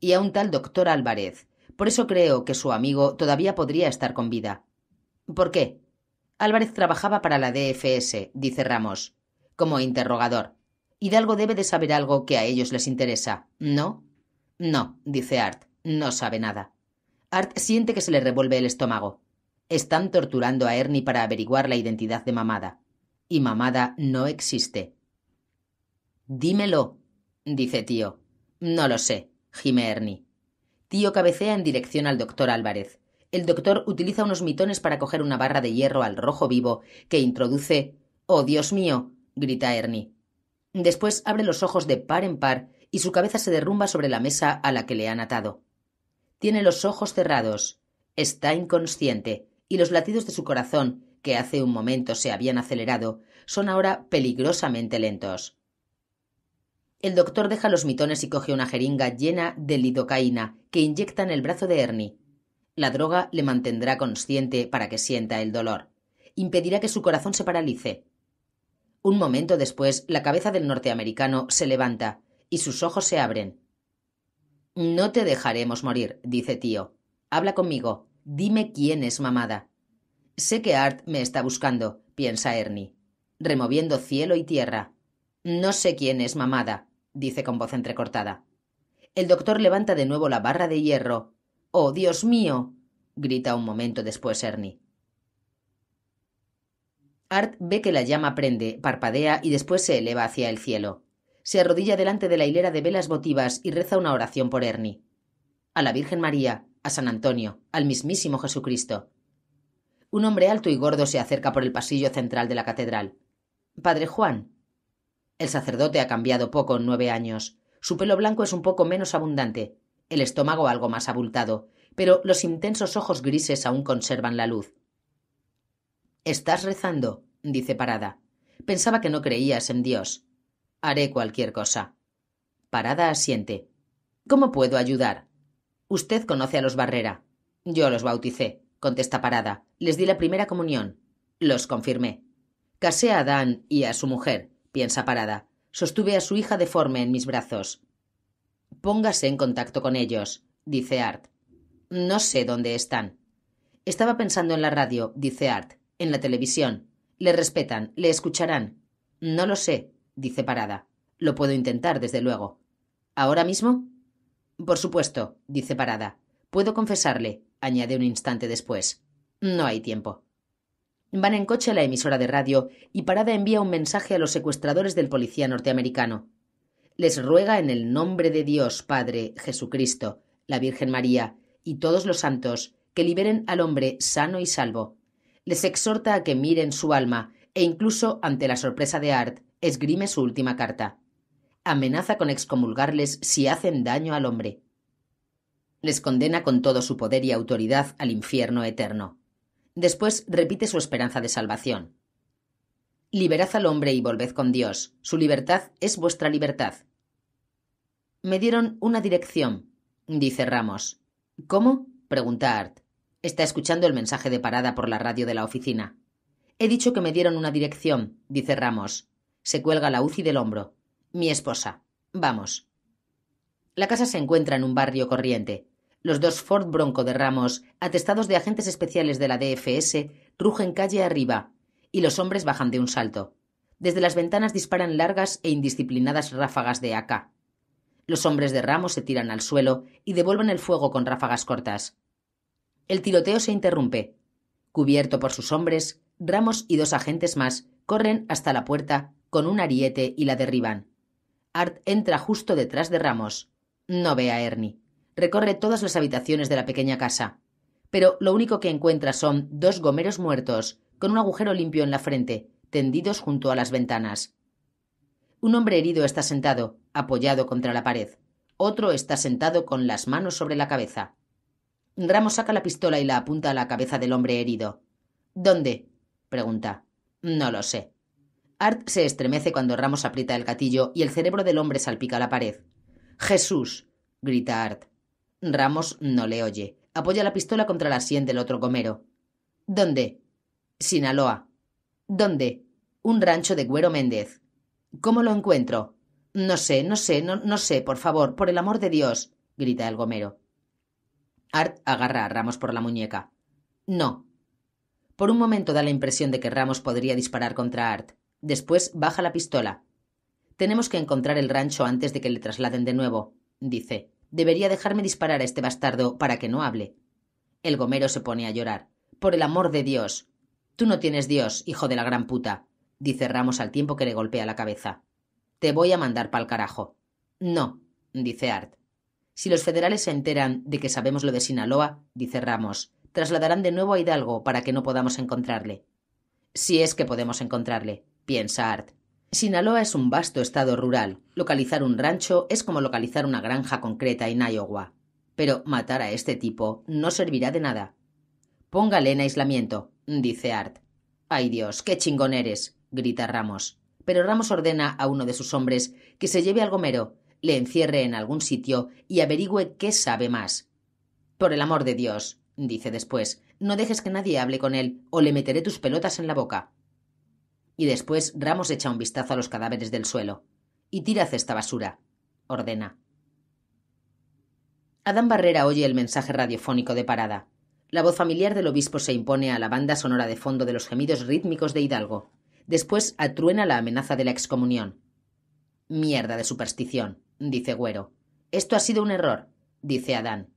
Y a un tal doctor Álvarez. Por eso creo que su amigo todavía podría estar con vida. ¿Por qué? Álvarez trabajaba para la DFS, dice Ramos, como interrogador. Hidalgo debe de saber algo que a ellos les interesa, ¿no? No, dice Art, no sabe nada. Art siente que se le revuelve el estómago. Están torturando a Ernie para averiguar la identidad de Mamada. Y Mamada no existe. Dímelo, dice tío. No lo sé, gime Ernie. Tío cabecea en dirección al doctor Álvarez. El doctor utiliza unos mitones para coger una barra de hierro al rojo vivo que introduce. ¡Oh, Dios mío! grita Ernie. Después abre los ojos de par en par y su cabeza se derrumba sobre la mesa a la que le han atado. Tiene los ojos cerrados, está inconsciente, y los latidos de su corazón, que hace un momento se habían acelerado, son ahora peligrosamente lentos. El doctor deja los mitones y coge una jeringa llena de lidocaína que inyecta en el brazo de Ernie. La droga le mantendrá consciente para que sienta el dolor. Impedirá que su corazón se paralice. Un momento después, la cabeza del norteamericano se levanta y sus ojos se abren. No te dejaremos morir, dice tío. Habla conmigo. Dime quién es mamada. Sé que Art me está buscando, piensa Ernie, removiendo cielo y tierra. No sé quién es mamada, dice con voz entrecortada. El doctor levanta de nuevo la barra de hierro. ¡Oh, Dios mío! grita un momento después Ernie. Art ve que la llama prende, parpadea y después se eleva hacia el cielo se arrodilla delante de la hilera de velas votivas y reza una oración por Ernie. A la Virgen María, a San Antonio, al mismísimo Jesucristo. Un hombre alto y gordo se acerca por el pasillo central de la catedral. Padre Juan. El sacerdote ha cambiado poco en nueve años. Su pelo blanco es un poco menos abundante, el estómago algo más abultado, pero los intensos ojos grises aún conservan la luz. Estás rezando, dice Parada. Pensaba que no creías en Dios. Haré cualquier cosa. Parada asiente. ¿Cómo puedo ayudar? Usted conoce a los Barrera. Yo los bauticé, contesta Parada. Les di la primera comunión. Los confirmé. Casé a Adán y a su mujer, piensa Parada. Sostuve a su hija deforme en mis brazos. Póngase en contacto con ellos, dice Art. No sé dónde están. Estaba pensando en la radio, dice Art, en la televisión. Le respetan, le escucharán. No lo sé, dice Parada. Lo puedo intentar, desde luego. ¿Ahora mismo? Por supuesto, dice Parada. Puedo confesarle, añade un instante después. No hay tiempo. Van en coche a la emisora de radio y Parada envía un mensaje a los secuestradores del policía norteamericano. Les ruega en el nombre de Dios, Padre, Jesucristo, la Virgen María y todos los santos que liberen al hombre sano y salvo. Les exhorta a que miren su alma e incluso ante la sorpresa de Art esgrime su última carta. Amenaza con excomulgarles si hacen daño al hombre. Les condena con todo su poder y autoridad al infierno eterno. Después repite su esperanza de salvación. Liberad al hombre y volved con Dios. Su libertad es vuestra libertad. Me dieron una dirección, dice Ramos. ¿Cómo? pregunta Art. Está escuchando el mensaje de parada por la radio de la oficina. He dicho que me dieron una dirección, dice Ramos. Se cuelga la UCI del hombro. Mi esposa. Vamos. La casa se encuentra en un barrio corriente. Los dos Ford Bronco de Ramos, atestados de agentes especiales de la DFS, rugen calle arriba, y los hombres bajan de un salto. Desde las ventanas disparan largas e indisciplinadas ráfagas de AK. Los hombres de Ramos se tiran al suelo y devuelven el fuego con ráfagas cortas. El tiroteo se interrumpe. Cubierto por sus hombres, Ramos y dos agentes más corren hasta la puerta con un ariete y la derriban. Art entra justo detrás de Ramos. No ve a Ernie. Recorre todas las habitaciones de la pequeña casa. Pero lo único que encuentra son dos gomeros muertos, con un agujero limpio en la frente, tendidos junto a las ventanas. Un hombre herido está sentado, apoyado contra la pared. Otro está sentado con las manos sobre la cabeza. Ramos saca la pistola y la apunta a la cabeza del hombre herido. ¿Dónde? pregunta. No lo sé. Art se estremece cuando Ramos aprieta el gatillo y el cerebro del hombre salpica la pared. Jesús. grita Art. Ramos no le oye. Apoya la pistola contra la sien del otro gomero. ¿Dónde? Sinaloa. ¿Dónde? Un rancho de Güero Méndez. ¿Cómo lo encuentro? No sé, no sé, no, no sé, por favor, por el amor de Dios, grita el gomero. Art agarra a Ramos por la muñeca. No. Por un momento da la impresión de que Ramos podría disparar contra Art. Después baja la pistola. Tenemos que encontrar el rancho antes de que le trasladen de nuevo, dice. Debería dejarme disparar a este bastardo para que no hable. El gomero se pone a llorar. Por el amor de Dios. Tú no tienes Dios, hijo de la gran puta, dice Ramos al tiempo que le golpea la cabeza. Te voy a mandar pa'l carajo. No, dice Art. Si los federales se enteran de que sabemos lo de Sinaloa, dice Ramos, trasladarán de nuevo a Hidalgo para que no podamos encontrarle. Si es que podemos encontrarle piensa Art. Sinaloa es un vasto estado rural. Localizar un rancho es como localizar una granja concreta en Iowa. Pero matar a este tipo no servirá de nada. Póngale en aislamiento, dice Art. Ay Dios, qué chingón eres, grita Ramos. Pero Ramos ordena a uno de sus hombres que se lleve al gomero, le encierre en algún sitio y averigüe qué sabe más. Por el amor de Dios, dice después, no dejes que nadie hable con él o le meteré tus pelotas en la boca. Y después Ramos echa un vistazo a los cadáveres del suelo. Y tirad esta basura, ordena. Adán Barrera oye el mensaje radiofónico de parada. La voz familiar del obispo se impone a la banda sonora de fondo de los gemidos rítmicos de Hidalgo. Después atruena la amenaza de la excomunión. Mierda de superstición, dice Güero. Esto ha sido un error, dice Adán.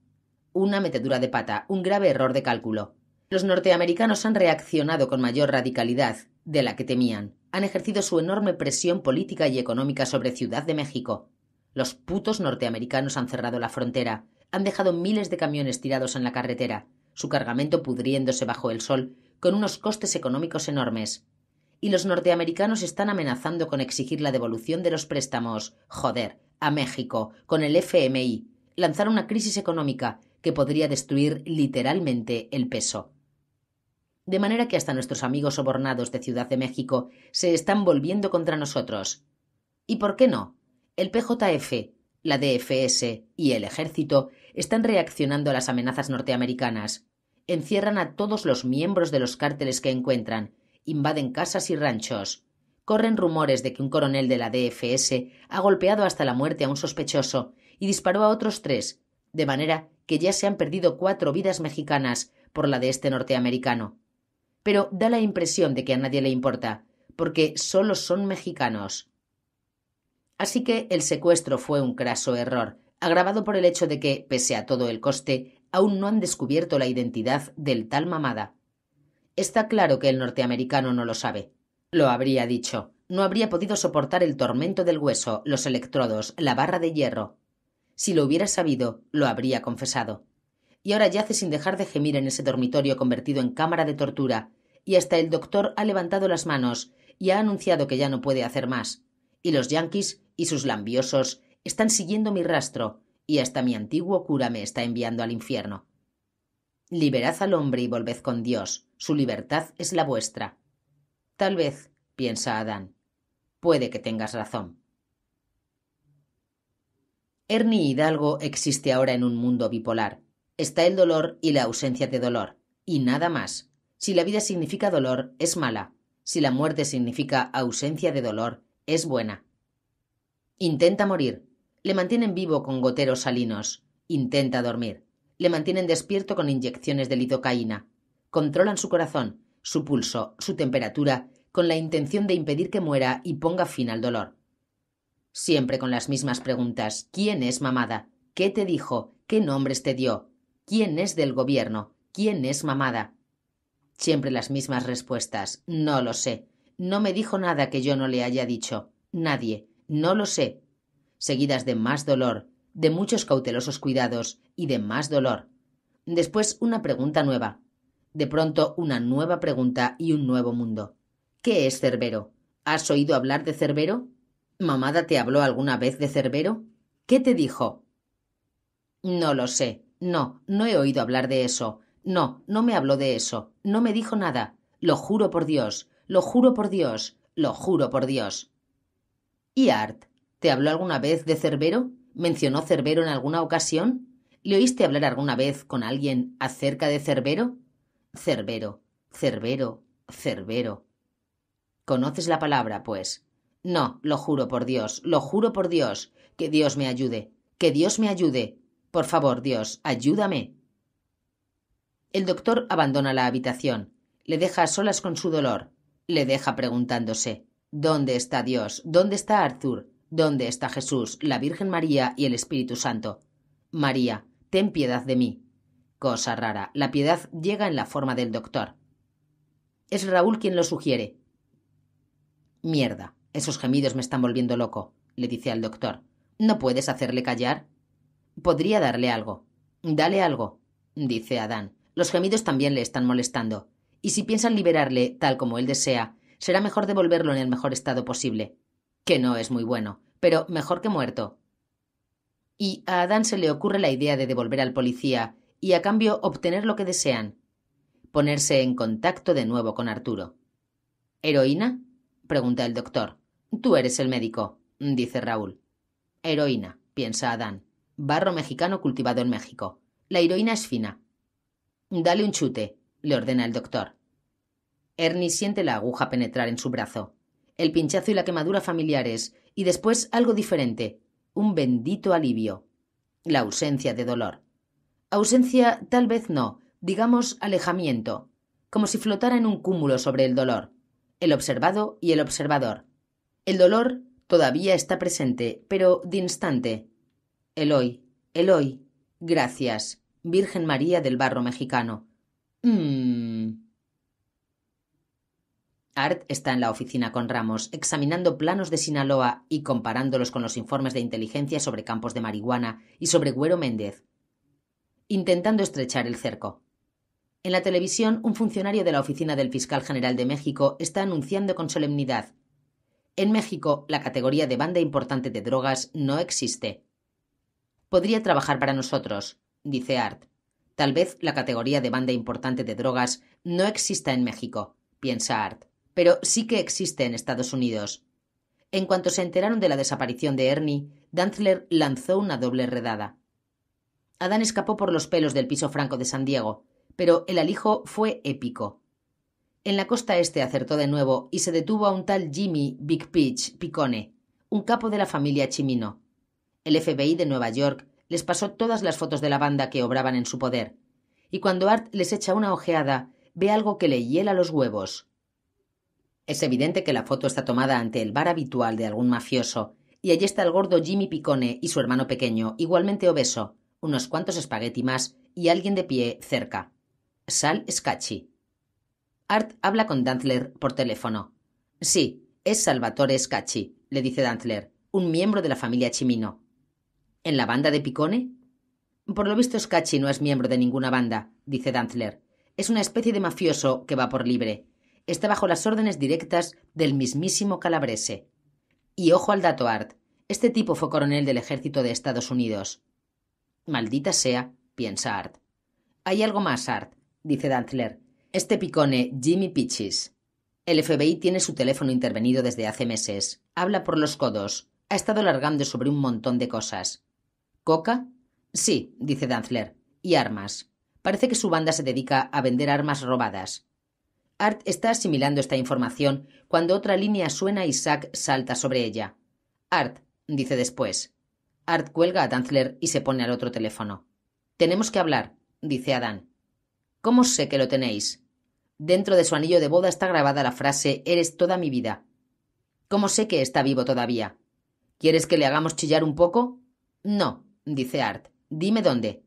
Una metedura de pata, un grave error de cálculo. Los norteamericanos han reaccionado con mayor radicalidad de la que temían, han ejercido su enorme presión política y económica sobre Ciudad de México. Los putos norteamericanos han cerrado la frontera, han dejado miles de camiones tirados en la carretera, su cargamento pudriéndose bajo el sol, con unos costes económicos enormes. Y los norteamericanos están amenazando con exigir la devolución de los préstamos, joder, a México, con el FMI, lanzar una crisis económica que podría destruir literalmente el peso de manera que hasta nuestros amigos sobornados de Ciudad de México se están volviendo contra nosotros. ¿Y por qué no? El PJF, la DFS y el ejército están reaccionando a las amenazas norteamericanas. Encierran a todos los miembros de los cárteles que encuentran, invaden casas y ranchos. Corren rumores de que un coronel de la DFS ha golpeado hasta la muerte a un sospechoso y disparó a otros tres, de manera que ya se han perdido cuatro vidas mexicanas por la de este norteamericano pero da la impresión de que a nadie le importa, porque solo son mexicanos. Así que el secuestro fue un craso error, agravado por el hecho de que, pese a todo el coste, aún no han descubierto la identidad del tal mamada. Está claro que el norteamericano no lo sabe. Lo habría dicho. No habría podido soportar el tormento del hueso, los electrodos, la barra de hierro. Si lo hubiera sabido, lo habría confesado y ahora yace sin dejar de gemir en ese dormitorio convertido en cámara de tortura, y hasta el doctor ha levantado las manos y ha anunciado que ya no puede hacer más. Y los yanquis y sus lambiosos están siguiendo mi rastro, y hasta mi antiguo cura me está enviando al infierno. Liberad al hombre y volved con Dios, su libertad es la vuestra. Tal vez, piensa Adán, puede que tengas razón. Ernie Hidalgo existe ahora en un mundo bipolar está el dolor y la ausencia de dolor, y nada más. Si la vida significa dolor, es mala. Si la muerte significa ausencia de dolor, es buena. Intenta morir. Le mantienen vivo con goteros salinos. Intenta dormir. Le mantienen despierto con inyecciones de lidocaína. Controlan su corazón, su pulso, su temperatura, con la intención de impedir que muera y ponga fin al dolor. Siempre con las mismas preguntas. ¿Quién es mamada? ¿Qué te dijo? ¿Qué nombres te dio? ¿Quién es del gobierno? ¿Quién es mamada? Siempre las mismas respuestas. No lo sé. No me dijo nada que yo no le haya dicho. Nadie. No lo sé. Seguidas de más dolor, de muchos cautelosos cuidados y de más dolor. Después una pregunta nueva. De pronto una nueva pregunta y un nuevo mundo. ¿Qué es Cerbero? ¿Has oído hablar de Cerbero? ¿Mamada te habló alguna vez de Cerbero? ¿Qué te dijo? No lo sé. No, no he oído hablar de eso. No, no me habló de eso. No me dijo nada. Lo juro por Dios. Lo juro por Dios. Lo juro por Dios. ¿Y Art? ¿Te habló alguna vez de Cerbero? ¿Mencionó Cerbero en alguna ocasión? ¿Le oíste hablar alguna vez con alguien acerca de Cerbero? Cerbero, Cerbero, Cerbero. ¿Conoces la palabra, pues? No, lo juro por Dios, lo juro por Dios. Que Dios me ayude, que Dios me ayude, por favor, Dios, ayúdame. El doctor abandona la habitación, le deja a solas con su dolor, le deja preguntándose ¿Dónde está Dios? ¿Dónde está Arthur? ¿Dónde está Jesús, la Virgen María y el Espíritu Santo? María, ten piedad de mí. Cosa rara, la piedad llega en la forma del doctor. Es Raúl quien lo sugiere. Mierda, esos gemidos me están volviendo loco, le dice al doctor. ¿No puedes hacerle callar? Podría darle algo. Dale algo, dice Adán. Los gemidos también le están molestando. Y si piensan liberarle, tal como él desea, será mejor devolverlo en el mejor estado posible. Que no es muy bueno, pero mejor que muerto. Y a Adán se le ocurre la idea de devolver al policía y a cambio obtener lo que desean. Ponerse en contacto de nuevo con Arturo. ¿Heroína? pregunta el doctor. Tú eres el médico, dice Raúl. Heroína, piensa Adán barro mexicano cultivado en México. La heroína es fina. Dale un chute, le ordena el doctor. Ernie siente la aguja penetrar en su brazo, el pinchazo y la quemadura familiares, y después algo diferente, un bendito alivio, la ausencia de dolor. Ausencia tal vez no, digamos alejamiento, como si flotara en un cúmulo sobre el dolor, el observado y el observador. El dolor todavía está presente, pero de instante, Eloy, Eloy, gracias, Virgen María del Barro Mexicano. Mm. Art está en la oficina con Ramos, examinando planos de Sinaloa y comparándolos con los informes de inteligencia sobre campos de marihuana y sobre Güero Méndez, intentando estrechar el cerco. En la televisión, un funcionario de la oficina del fiscal general de México está anunciando con solemnidad: En México, la categoría de banda importante de drogas no existe podría trabajar para nosotros, dice Art. Tal vez la categoría de banda importante de drogas no exista en México, piensa Art, pero sí que existe en Estados Unidos. En cuanto se enteraron de la desaparición de Ernie, Danzler lanzó una doble redada. Adán escapó por los pelos del piso franco de San Diego, pero el alijo fue épico. En la costa este acertó de nuevo y se detuvo a un tal Jimmy Big Peach Picone, un capo de la familia Chimino. El FBI de Nueva York les pasó todas las fotos de la banda que obraban en su poder, y cuando Art les echa una ojeada, ve algo que le hiela los huevos. Es evidente que la foto está tomada ante el bar habitual de algún mafioso, y allí está el gordo Jimmy Picone y su hermano pequeño, igualmente obeso, unos cuantos espagueti más y alguien de pie cerca. Sal Scacci. Art habla con Dantler por teléfono. Sí, es Salvatore Scacci, le dice Dantler, un miembro de la familia Chimino. ¿En la banda de Picone? Por lo visto, Scacci no es miembro de ninguna banda, dice Danzler. Es una especie de mafioso que va por libre. Está bajo las órdenes directas del mismísimo Calabrese. Y ojo al dato, Art. Este tipo fue coronel del ejército de Estados Unidos. Maldita sea, piensa Art. Hay algo más, Art, dice Danzler. Este picone, Jimmy Pitches, El FBI tiene su teléfono intervenido desde hace meses. Habla por los codos. Ha estado largando sobre un montón de cosas. ¿Coca? Sí, dice Danzler. Y armas. Parece que su banda se dedica a vender armas robadas. Art está asimilando esta información cuando otra línea suena y Zack salta sobre ella. Art, dice después. Art cuelga a Danzler y se pone al otro teléfono. Tenemos que hablar, dice Adán. ¿Cómo sé que lo tenéis? Dentro de su anillo de boda está grabada la frase Eres toda mi vida. ¿Cómo sé que está vivo todavía? ¿Quieres que le hagamos chillar un poco? No, dice Art. Dime dónde.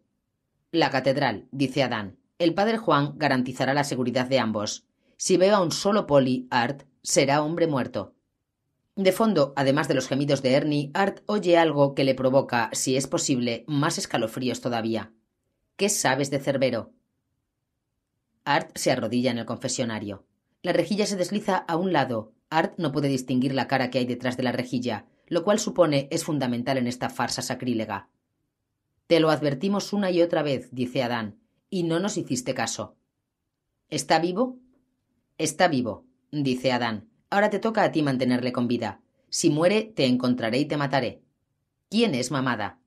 La catedral, dice Adán. El padre Juan garantizará la seguridad de ambos. Si veo a un solo poli, Art, será hombre muerto. De fondo, además de los gemidos de Ernie, Art oye algo que le provoca, si es posible, más escalofríos todavía. ¿Qué sabes de Cerbero? Art se arrodilla en el confesionario. La rejilla se desliza a un lado. Art no puede distinguir la cara que hay detrás de la rejilla, lo cual supone es fundamental en esta farsa sacrílega. Te lo advertimos una y otra vez, dice Adán, y no nos hiciste caso. ¿Está vivo? Está vivo, dice Adán. Ahora te toca a ti mantenerle con vida. Si muere, te encontraré y te mataré. ¿Quién es Mamada?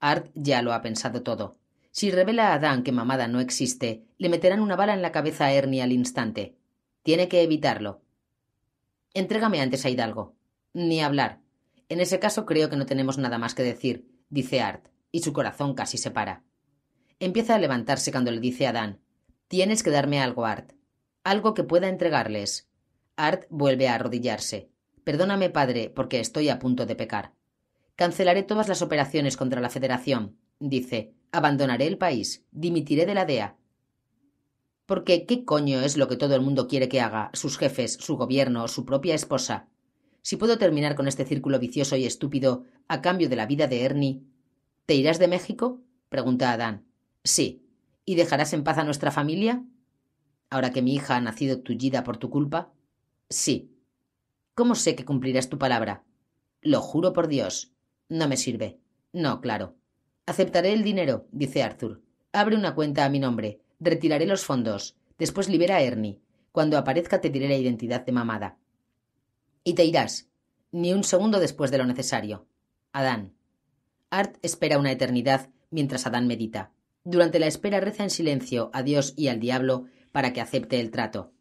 Art ya lo ha pensado todo. Si revela a Adán que Mamada no existe, le meterán una bala en la cabeza a Ernie al instante. Tiene que evitarlo. Entrégame antes a Hidalgo. Ni hablar. En ese caso creo que no tenemos nada más que decir, dice Art y su corazón casi se para. Empieza a levantarse cuando le dice a Dan, Tienes que darme algo, Art. Algo que pueda entregarles. Art vuelve a arrodillarse. Perdóname, padre, porque estoy a punto de pecar. Cancelaré todas las operaciones contra la Federación, dice. Abandonaré el país. Dimitiré de la DEA. Porque, ¿qué coño es lo que todo el mundo quiere que haga? Sus jefes, su gobierno, su propia esposa. Si puedo terminar con este círculo vicioso y estúpido, a cambio de la vida de Ernie, ¿Te irás de México? pregunta Adán. Sí. ¿Y dejarás en paz a nuestra familia? Ahora que mi hija ha nacido tullida por tu culpa. Sí. ¿Cómo sé que cumplirás tu palabra? Lo juro por Dios. No me sirve. No, claro. Aceptaré el dinero, dice Arthur. Abre una cuenta a mi nombre. Retiraré los fondos. Después libera a Ernie. Cuando aparezca te diré la identidad de mamada. Y te irás. Ni un segundo después de lo necesario. Adán. Art espera una eternidad mientras Adán medita. Durante la espera reza en silencio a Dios y al diablo para que acepte el trato.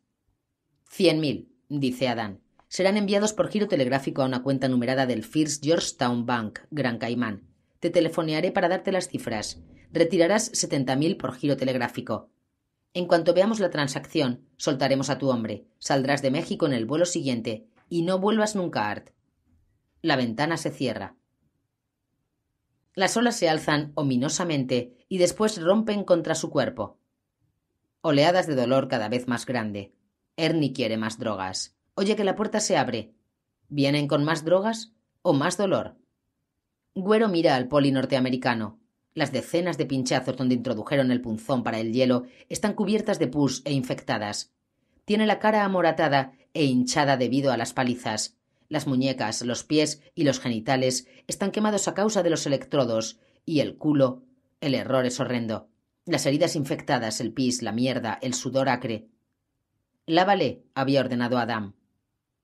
Cien mil, dice Adán. Serán enviados por giro telegráfico a una cuenta numerada del First Georgetown Bank, Gran Caimán. Te telefonearé para darte las cifras. Retirarás setenta mil por giro telegráfico. En cuanto veamos la transacción, soltaremos a tu hombre. Saldrás de México en el vuelo siguiente y no vuelvas nunca, Art. La ventana se cierra. Las olas se alzan ominosamente y después rompen contra su cuerpo. Oleadas de dolor cada vez más grande. Ernie quiere más drogas. Oye que la puerta se abre. ¿Vienen con más drogas o más dolor? Güero mira al poli norteamericano. Las decenas de pinchazos donde introdujeron el punzón para el hielo están cubiertas de pus e infectadas. Tiene la cara amoratada e hinchada debido a las palizas. Las muñecas, los pies y los genitales están quemados a causa de los electrodos y el culo. El error es horrendo. Las heridas infectadas, el pis, la mierda, el sudor acre. Lávale, había ordenado Adam.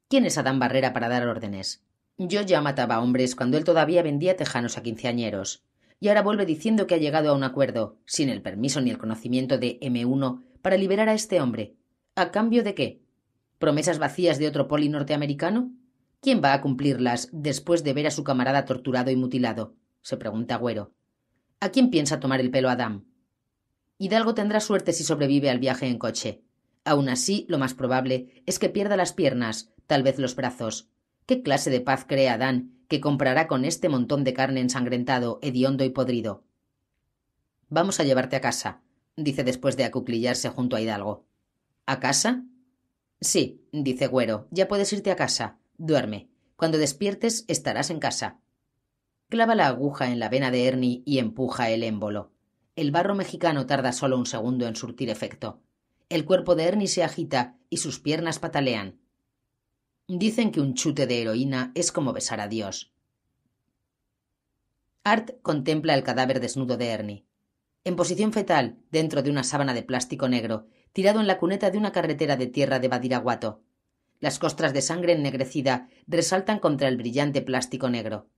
¿Quién es Adam Barrera para dar órdenes? Yo ya mataba hombres cuando él todavía vendía tejanos a quinceañeros. Y ahora vuelve diciendo que ha llegado a un acuerdo, sin el permiso ni el conocimiento de M1, para liberar a este hombre. ¿A cambio de qué? ¿Promesas vacías de otro poli norteamericano? ¿Quién va a cumplirlas después de ver a su camarada torturado y mutilado? se pregunta Güero. ¿A quién piensa tomar el pelo Adam? Hidalgo tendrá suerte si sobrevive al viaje en coche. Aun así, lo más probable es que pierda las piernas, tal vez los brazos. ¿Qué clase de paz cree Adán que comprará con este montón de carne ensangrentado, hediondo y podrido? Vamos a llevarte a casa, dice después de acuclillarse junto a Hidalgo. ¿A casa? Sí, dice Güero, ya puedes irte a casa. Duerme. Cuando despiertes estarás en casa. Clava la aguja en la vena de Ernie y empuja el émbolo. El barro mexicano tarda solo un segundo en surtir efecto. El cuerpo de Ernie se agita y sus piernas patalean. Dicen que un chute de heroína es como besar a Dios. Art contempla el cadáver desnudo de Ernie. En posición fetal, dentro de una sábana de plástico negro, tirado en la cuneta de una carretera de tierra de Badiraguato, las costras de sangre ennegrecida resaltan contra el brillante plástico negro.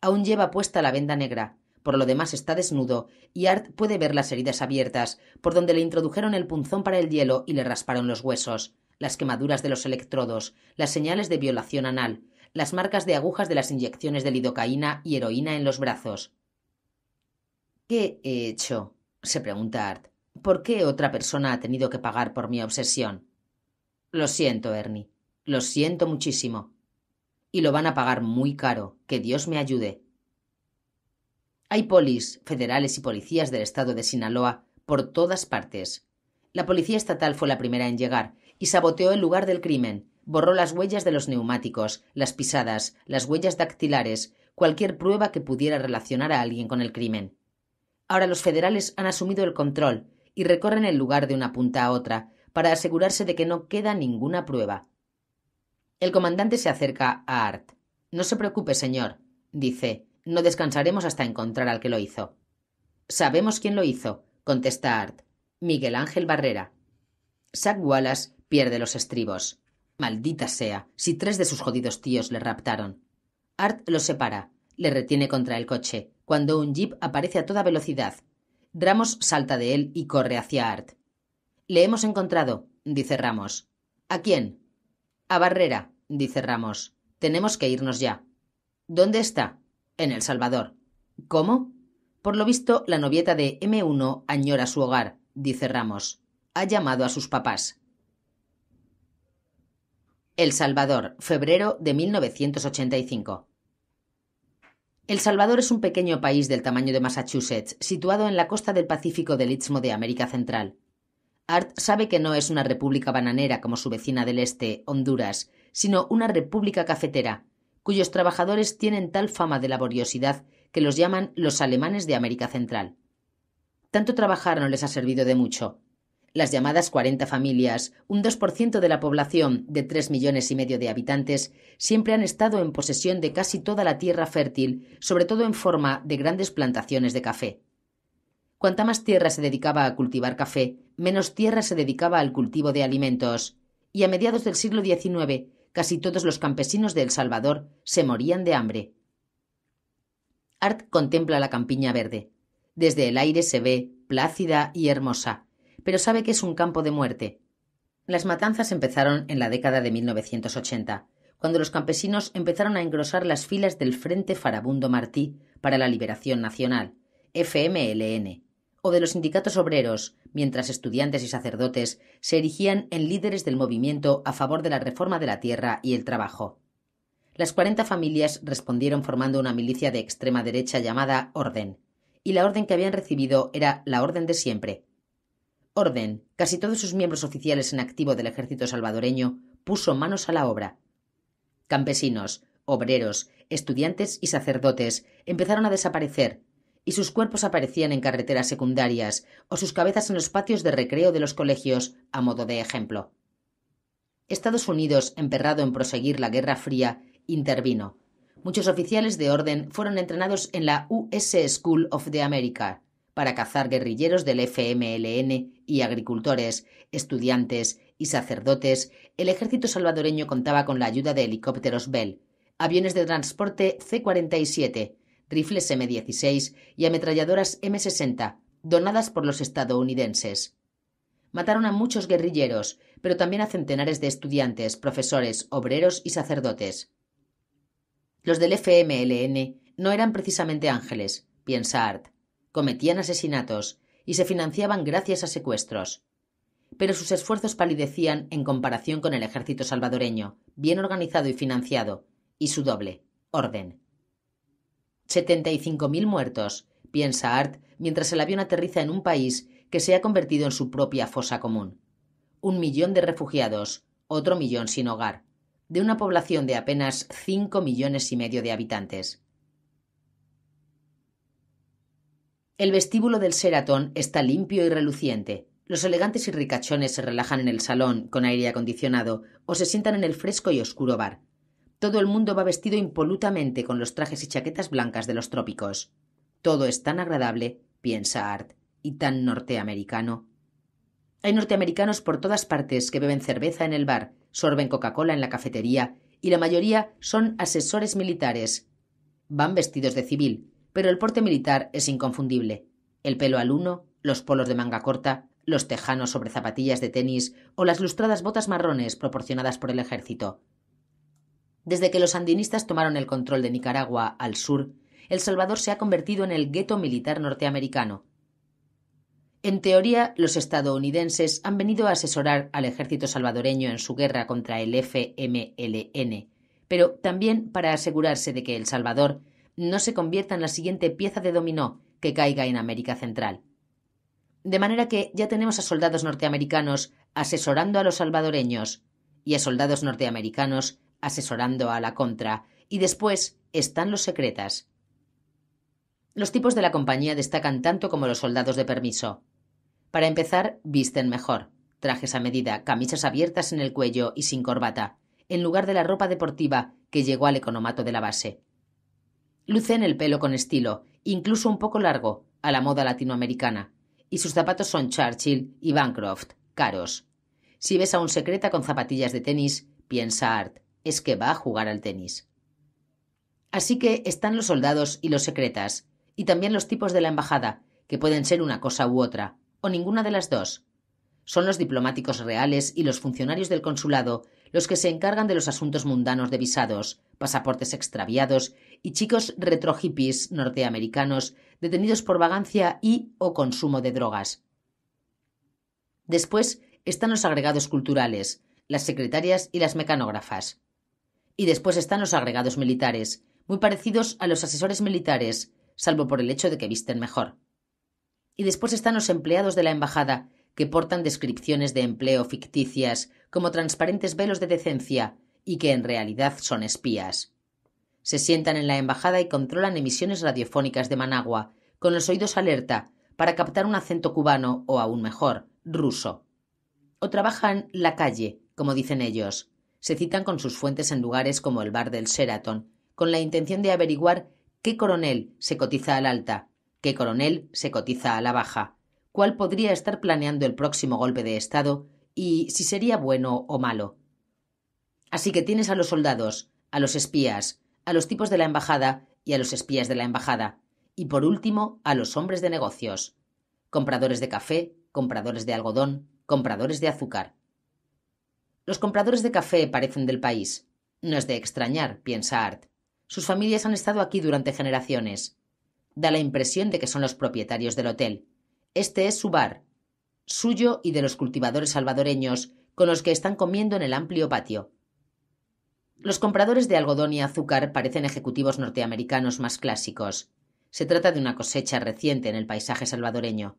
Aún lleva puesta la venda negra, por lo demás está desnudo, y Art puede ver las heridas abiertas, por donde le introdujeron el punzón para el hielo y le rasparon los huesos, las quemaduras de los electrodos, las señales de violación anal, las marcas de agujas de las inyecciones de lidocaína y heroína en los brazos. ¿Qué he hecho? se pregunta Art. ¿Por qué otra persona ha tenido que pagar por mi obsesión? Lo siento, Ernie. Lo siento muchísimo. Y lo van a pagar muy caro. Que Dios me ayude. Hay polis, federales y policías del estado de Sinaloa por todas partes. La policía estatal fue la primera en llegar y saboteó el lugar del crimen, borró las huellas de los neumáticos, las pisadas, las huellas dactilares, cualquier prueba que pudiera relacionar a alguien con el crimen. Ahora los federales han asumido el control y recorren el lugar de una punta a otra para asegurarse de que no queda ninguna prueba. El comandante se acerca a Art. No se preocupe, señor, dice. No descansaremos hasta encontrar al que lo hizo. Sabemos quién lo hizo, contesta Art. Miguel Ángel Barrera. Zack Wallace pierde los estribos. Maldita sea, si tres de sus jodidos tíos le raptaron. Art lo separa, le retiene contra el coche, cuando un jeep aparece a toda velocidad. Ramos salta de él y corre hacia Art. Le hemos encontrado, dice Ramos. ¿A quién? A Barrera, dice Ramos. Tenemos que irnos ya. ¿Dónde está? En El Salvador. ¿Cómo? Por lo visto, la novieta de M1 añora su hogar, dice Ramos. Ha llamado a sus papás. El Salvador, febrero de 1985. El Salvador es un pequeño país del tamaño de Massachusetts, situado en la costa del Pacífico del Istmo de América Central. Art sabe que no es una república bananera como su vecina del este, Honduras, sino una república cafetera, cuyos trabajadores tienen tal fama de laboriosidad que los llaman los alemanes de América Central. Tanto trabajar no les ha servido de mucho. Las llamadas 40 familias, un 2% de la población de 3 millones y medio de habitantes, siempre han estado en posesión de casi toda la tierra fértil, sobre todo en forma de grandes plantaciones de café. Cuanta más tierra se dedicaba a cultivar café, menos tierra se dedicaba al cultivo de alimentos, y a mediados del siglo XIX casi todos los campesinos de El Salvador se morían de hambre. Art contempla la campiña verde. Desde el aire se ve, plácida y hermosa, pero sabe que es un campo de muerte. Las matanzas empezaron en la década de 1980, cuando los campesinos empezaron a engrosar las filas del Frente Farabundo Martí para la Liberación Nacional, FMLN, o de los sindicatos obreros, mientras estudiantes y sacerdotes se erigían en líderes del movimiento a favor de la reforma de la tierra y el trabajo. Las 40 familias respondieron formando una milicia de extrema derecha llamada Orden, y la orden que habían recibido era la Orden de siempre. Orden, casi todos sus miembros oficiales en activo del ejército salvadoreño, puso manos a la obra. Campesinos, obreros, estudiantes y sacerdotes empezaron a desaparecer, y sus cuerpos aparecían en carreteras secundarias o sus cabezas en los patios de recreo de los colegios, a modo de ejemplo. Estados Unidos, emperrado en proseguir la Guerra Fría, intervino. Muchos oficiales de orden fueron entrenados en la US School of the America para cazar guerrilleros del FMLN y agricultores, estudiantes y sacerdotes. El ejército salvadoreño contaba con la ayuda de helicópteros Bell, aviones de transporte C-47, rifles M16 y ametralladoras M60, donadas por los estadounidenses. Mataron a muchos guerrilleros, pero también a centenares de estudiantes, profesores, obreros y sacerdotes. Los del FMLN no eran precisamente ángeles, piensa Art. Cometían asesinatos y se financiaban gracias a secuestros. Pero sus esfuerzos palidecían en comparación con el ejército salvadoreño, bien organizado y financiado, y su doble, orden. 75.000 muertos, piensa Art mientras el avión aterriza en un país que se ha convertido en su propia fosa común. Un millón de refugiados, otro millón sin hogar, de una población de apenas 5 millones y medio de habitantes. El vestíbulo del Seratón está limpio y reluciente. Los elegantes y ricachones se relajan en el salón con aire acondicionado o se sientan en el fresco y oscuro bar. Todo el mundo va vestido impolutamente con los trajes y chaquetas blancas de los trópicos. Todo es tan agradable, piensa Art, y tan norteamericano. Hay norteamericanos por todas partes que beben cerveza en el bar, sorben Coca-Cola en la cafetería, y la mayoría son asesores militares. Van vestidos de civil, pero el porte militar es inconfundible. El pelo al uno, los polos de manga corta, los tejanos sobre zapatillas de tenis o las lustradas botas marrones proporcionadas por el ejército. Desde que los andinistas tomaron el control de Nicaragua al sur, El Salvador se ha convertido en el gueto militar norteamericano. En teoría, los estadounidenses han venido a asesorar al ejército salvadoreño en su guerra contra el FMLN, pero también para asegurarse de que El Salvador no se convierta en la siguiente pieza de dominó que caiga en América Central. De manera que ya tenemos a soldados norteamericanos asesorando a los salvadoreños y a soldados norteamericanos asesorando a la contra, y después están los secretas. Los tipos de la compañía destacan tanto como los soldados de permiso. Para empezar, visten mejor, trajes a medida, camisas abiertas en el cuello y sin corbata, en lugar de la ropa deportiva que llegó al economato de la base. Lucen el pelo con estilo, incluso un poco largo, a la moda latinoamericana, y sus zapatos son Churchill y Bancroft, caros. Si ves a un secreta con zapatillas de tenis, piensa Art es que va a jugar al tenis. Así que están los soldados y los secretas, y también los tipos de la embajada, que pueden ser una cosa u otra, o ninguna de las dos. Son los diplomáticos reales y los funcionarios del consulado los que se encargan de los asuntos mundanos de visados, pasaportes extraviados y chicos retrohippies norteamericanos detenidos por vagancia y o consumo de drogas. Después están los agregados culturales, las secretarias y las mecanógrafas. Y después están los agregados militares, muy parecidos a los asesores militares, salvo por el hecho de que visten mejor. Y después están los empleados de la embajada, que portan descripciones de empleo ficticias, como transparentes velos de decencia, y que en realidad son espías. Se sientan en la embajada y controlan emisiones radiofónicas de Managua, con los oídos alerta, para captar un acento cubano o, aún mejor, ruso. O trabajan la calle, como dicen ellos, se citan con sus fuentes en lugares como el bar del Sheraton, con la intención de averiguar qué coronel se cotiza al alta, qué coronel se cotiza a la baja, cuál podría estar planeando el próximo golpe de Estado y si sería bueno o malo. Así que tienes a los soldados, a los espías, a los tipos de la embajada y a los espías de la embajada, y por último a los hombres de negocios, compradores de café, compradores de algodón, compradores de azúcar. Los compradores de café parecen del país. No es de extrañar, piensa Art. Sus familias han estado aquí durante generaciones. Da la impresión de que son los propietarios del hotel. Este es su bar, suyo y de los cultivadores salvadoreños con los que están comiendo en el amplio patio. Los compradores de algodón y azúcar parecen ejecutivos norteamericanos más clásicos. Se trata de una cosecha reciente en el paisaje salvadoreño.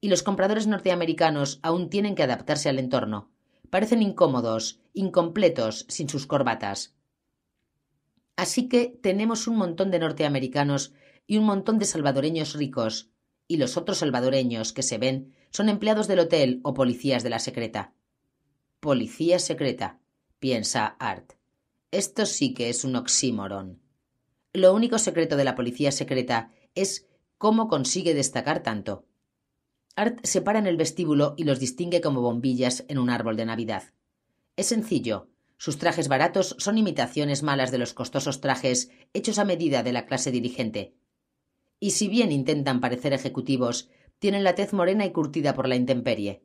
Y los compradores norteamericanos aún tienen que adaptarse al entorno parecen incómodos, incompletos, sin sus corbatas. Así que tenemos un montón de norteamericanos y un montón de salvadoreños ricos, y los otros salvadoreños que se ven son empleados del hotel o policías de la secreta. Policía secreta, piensa Art. Esto sí que es un oxímoron. Lo único secreto de la policía secreta es cómo consigue destacar tanto. Art se para en el vestíbulo y los distingue como bombillas en un árbol de Navidad. Es sencillo. Sus trajes baratos son imitaciones malas de los costosos trajes hechos a medida de la clase dirigente. Y si bien intentan parecer ejecutivos, tienen la tez morena y curtida por la intemperie.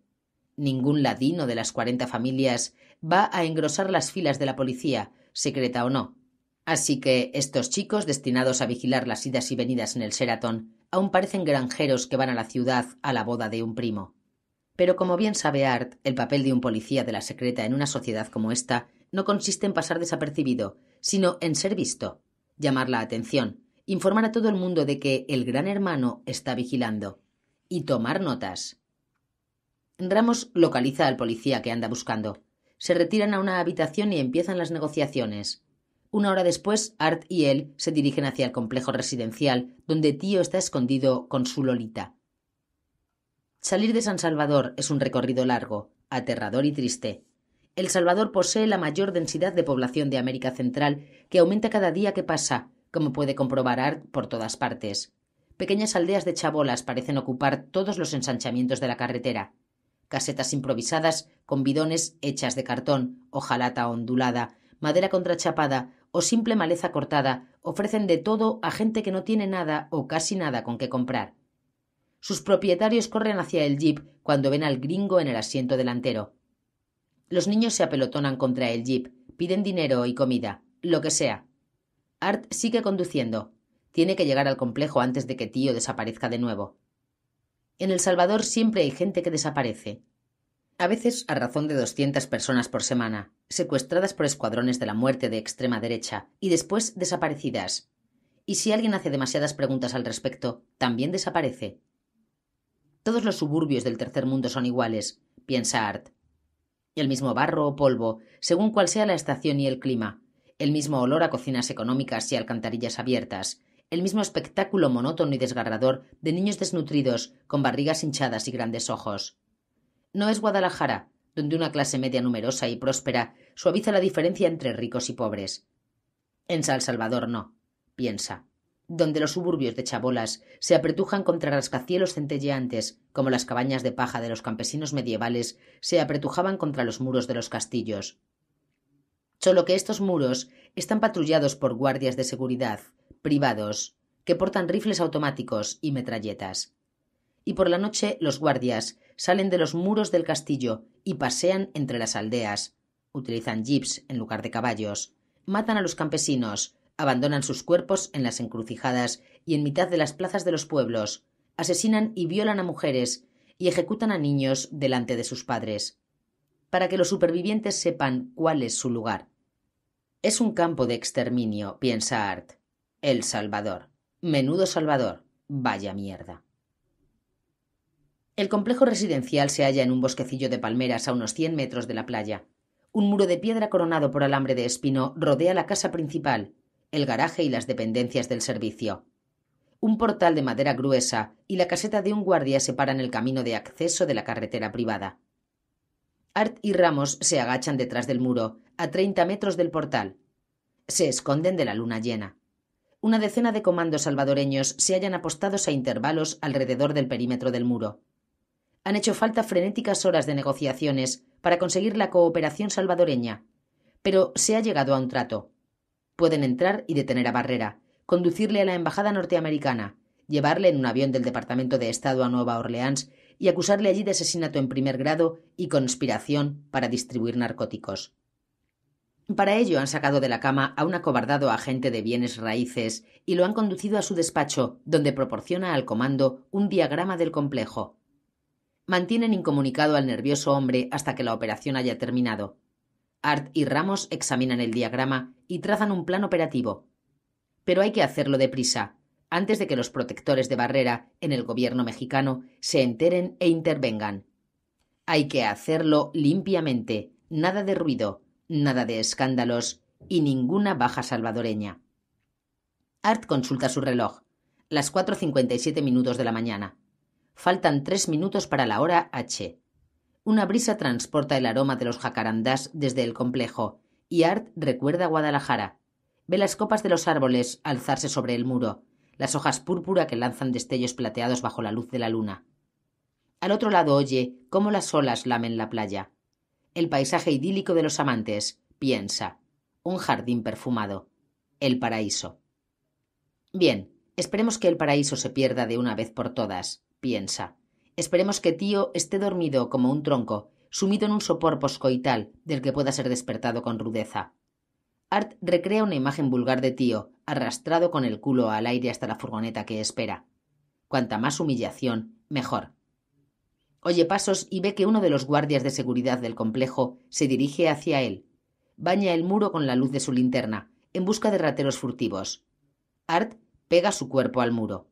Ningún ladino de las cuarenta familias va a engrosar las filas de la policía, secreta o no. Así que estos chicos destinados a vigilar las idas y venidas en el seratón, aún parecen granjeros que van a la ciudad a la boda de un primo. Pero como bien sabe Art, el papel de un policía de la secreta en una sociedad como esta no consiste en pasar desapercibido, sino en ser visto, llamar la atención, informar a todo el mundo de que el gran hermano está vigilando y tomar notas. Ramos localiza al policía que anda buscando. Se retiran a una habitación y empiezan las negociaciones. Una hora después, Art y él se dirigen hacia el complejo residencial, donde Tío está escondido con su Lolita. Salir de San Salvador es un recorrido largo, aterrador y triste. El Salvador posee la mayor densidad de población de América Central, que aumenta cada día que pasa, como puede comprobar Art por todas partes. Pequeñas aldeas de chabolas parecen ocupar todos los ensanchamientos de la carretera. Casetas improvisadas con bidones hechas de cartón, hojalata ondulada, madera contrachapada o simple maleza cortada, ofrecen de todo a gente que no tiene nada o casi nada con que comprar. Sus propietarios corren hacia el jeep cuando ven al gringo en el asiento delantero. Los niños se apelotonan contra el jeep, piden dinero y comida, lo que sea. Art sigue conduciendo. Tiene que llegar al complejo antes de que tío desaparezca de nuevo. En El Salvador siempre hay gente que desaparece a veces a razón de 200 personas por semana, secuestradas por escuadrones de la muerte de extrema derecha y después desaparecidas. Y si alguien hace demasiadas preguntas al respecto, también desaparece. Todos los suburbios del tercer mundo son iguales, piensa Art. El mismo barro o polvo, según cual sea la estación y el clima, el mismo olor a cocinas económicas y alcantarillas abiertas, el mismo espectáculo monótono y desgarrador de niños desnutridos, con barrigas hinchadas y grandes ojos. No es Guadalajara, donde una clase media numerosa y próspera suaviza la diferencia entre ricos y pobres. En San Salvador no, piensa, donde los suburbios de chabolas se apretujan contra rascacielos centelleantes, como las cabañas de paja de los campesinos medievales se apretujaban contra los muros de los castillos. Solo que estos muros están patrullados por guardias de seguridad, privados, que portan rifles automáticos y metralletas. Y por la noche los guardias salen de los muros del castillo y pasean entre las aldeas. Utilizan jeeps en lugar de caballos. Matan a los campesinos, abandonan sus cuerpos en las encrucijadas y en mitad de las plazas de los pueblos, asesinan y violan a mujeres y ejecutan a niños delante de sus padres, para que los supervivientes sepan cuál es su lugar. Es un campo de exterminio, piensa Art. El Salvador. Menudo Salvador. Vaya mierda. El complejo residencial se halla en un bosquecillo de palmeras a unos 100 metros de la playa. Un muro de piedra coronado por alambre de espino rodea la casa principal, el garaje y las dependencias del servicio. Un portal de madera gruesa y la caseta de un guardia separan el camino de acceso de la carretera privada. Art y Ramos se agachan detrás del muro, a 30 metros del portal. Se esconden de la luna llena. Una decena de comandos salvadoreños se hallan apostados a intervalos alrededor del perímetro del muro han hecho falta frenéticas horas de negociaciones para conseguir la cooperación salvadoreña, pero se ha llegado a un trato. Pueden entrar y detener a Barrera, conducirle a la embajada norteamericana, llevarle en un avión del Departamento de Estado a Nueva Orleans y acusarle allí de asesinato en primer grado y conspiración para distribuir narcóticos. Para ello han sacado de la cama a un acobardado agente de bienes raíces y lo han conducido a su despacho, donde proporciona al comando un diagrama del complejo mantienen incomunicado al nervioso hombre hasta que la operación haya terminado. Art y Ramos examinan el diagrama y trazan un plan operativo. Pero hay que hacerlo deprisa, antes de que los protectores de barrera en el gobierno mexicano se enteren e intervengan. Hay que hacerlo limpiamente, nada de ruido, nada de escándalos y ninguna baja salvadoreña. Art consulta su reloj. Las 4.57 minutos de la mañana. Faltan tres minutos para la hora H. Una brisa transporta el aroma de los jacarandás desde el complejo, y Art recuerda Guadalajara. Ve las copas de los árboles alzarse sobre el muro, las hojas púrpura que lanzan destellos plateados bajo la luz de la luna. Al otro lado oye cómo las olas lamen la playa. El paisaje idílico de los amantes, piensa. Un jardín perfumado. El paraíso. Bien, esperemos que el paraíso se pierda de una vez por todas piensa. Esperemos que tío esté dormido como un tronco, sumido en un sopor poscoital del que pueda ser despertado con rudeza. Art recrea una imagen vulgar de tío, arrastrado con el culo al aire hasta la furgoneta que espera. Cuanta más humillación, mejor. Oye pasos y ve que uno de los guardias de seguridad del complejo se dirige hacia él. Baña el muro con la luz de su linterna, en busca de rateros furtivos. Art pega su cuerpo al muro.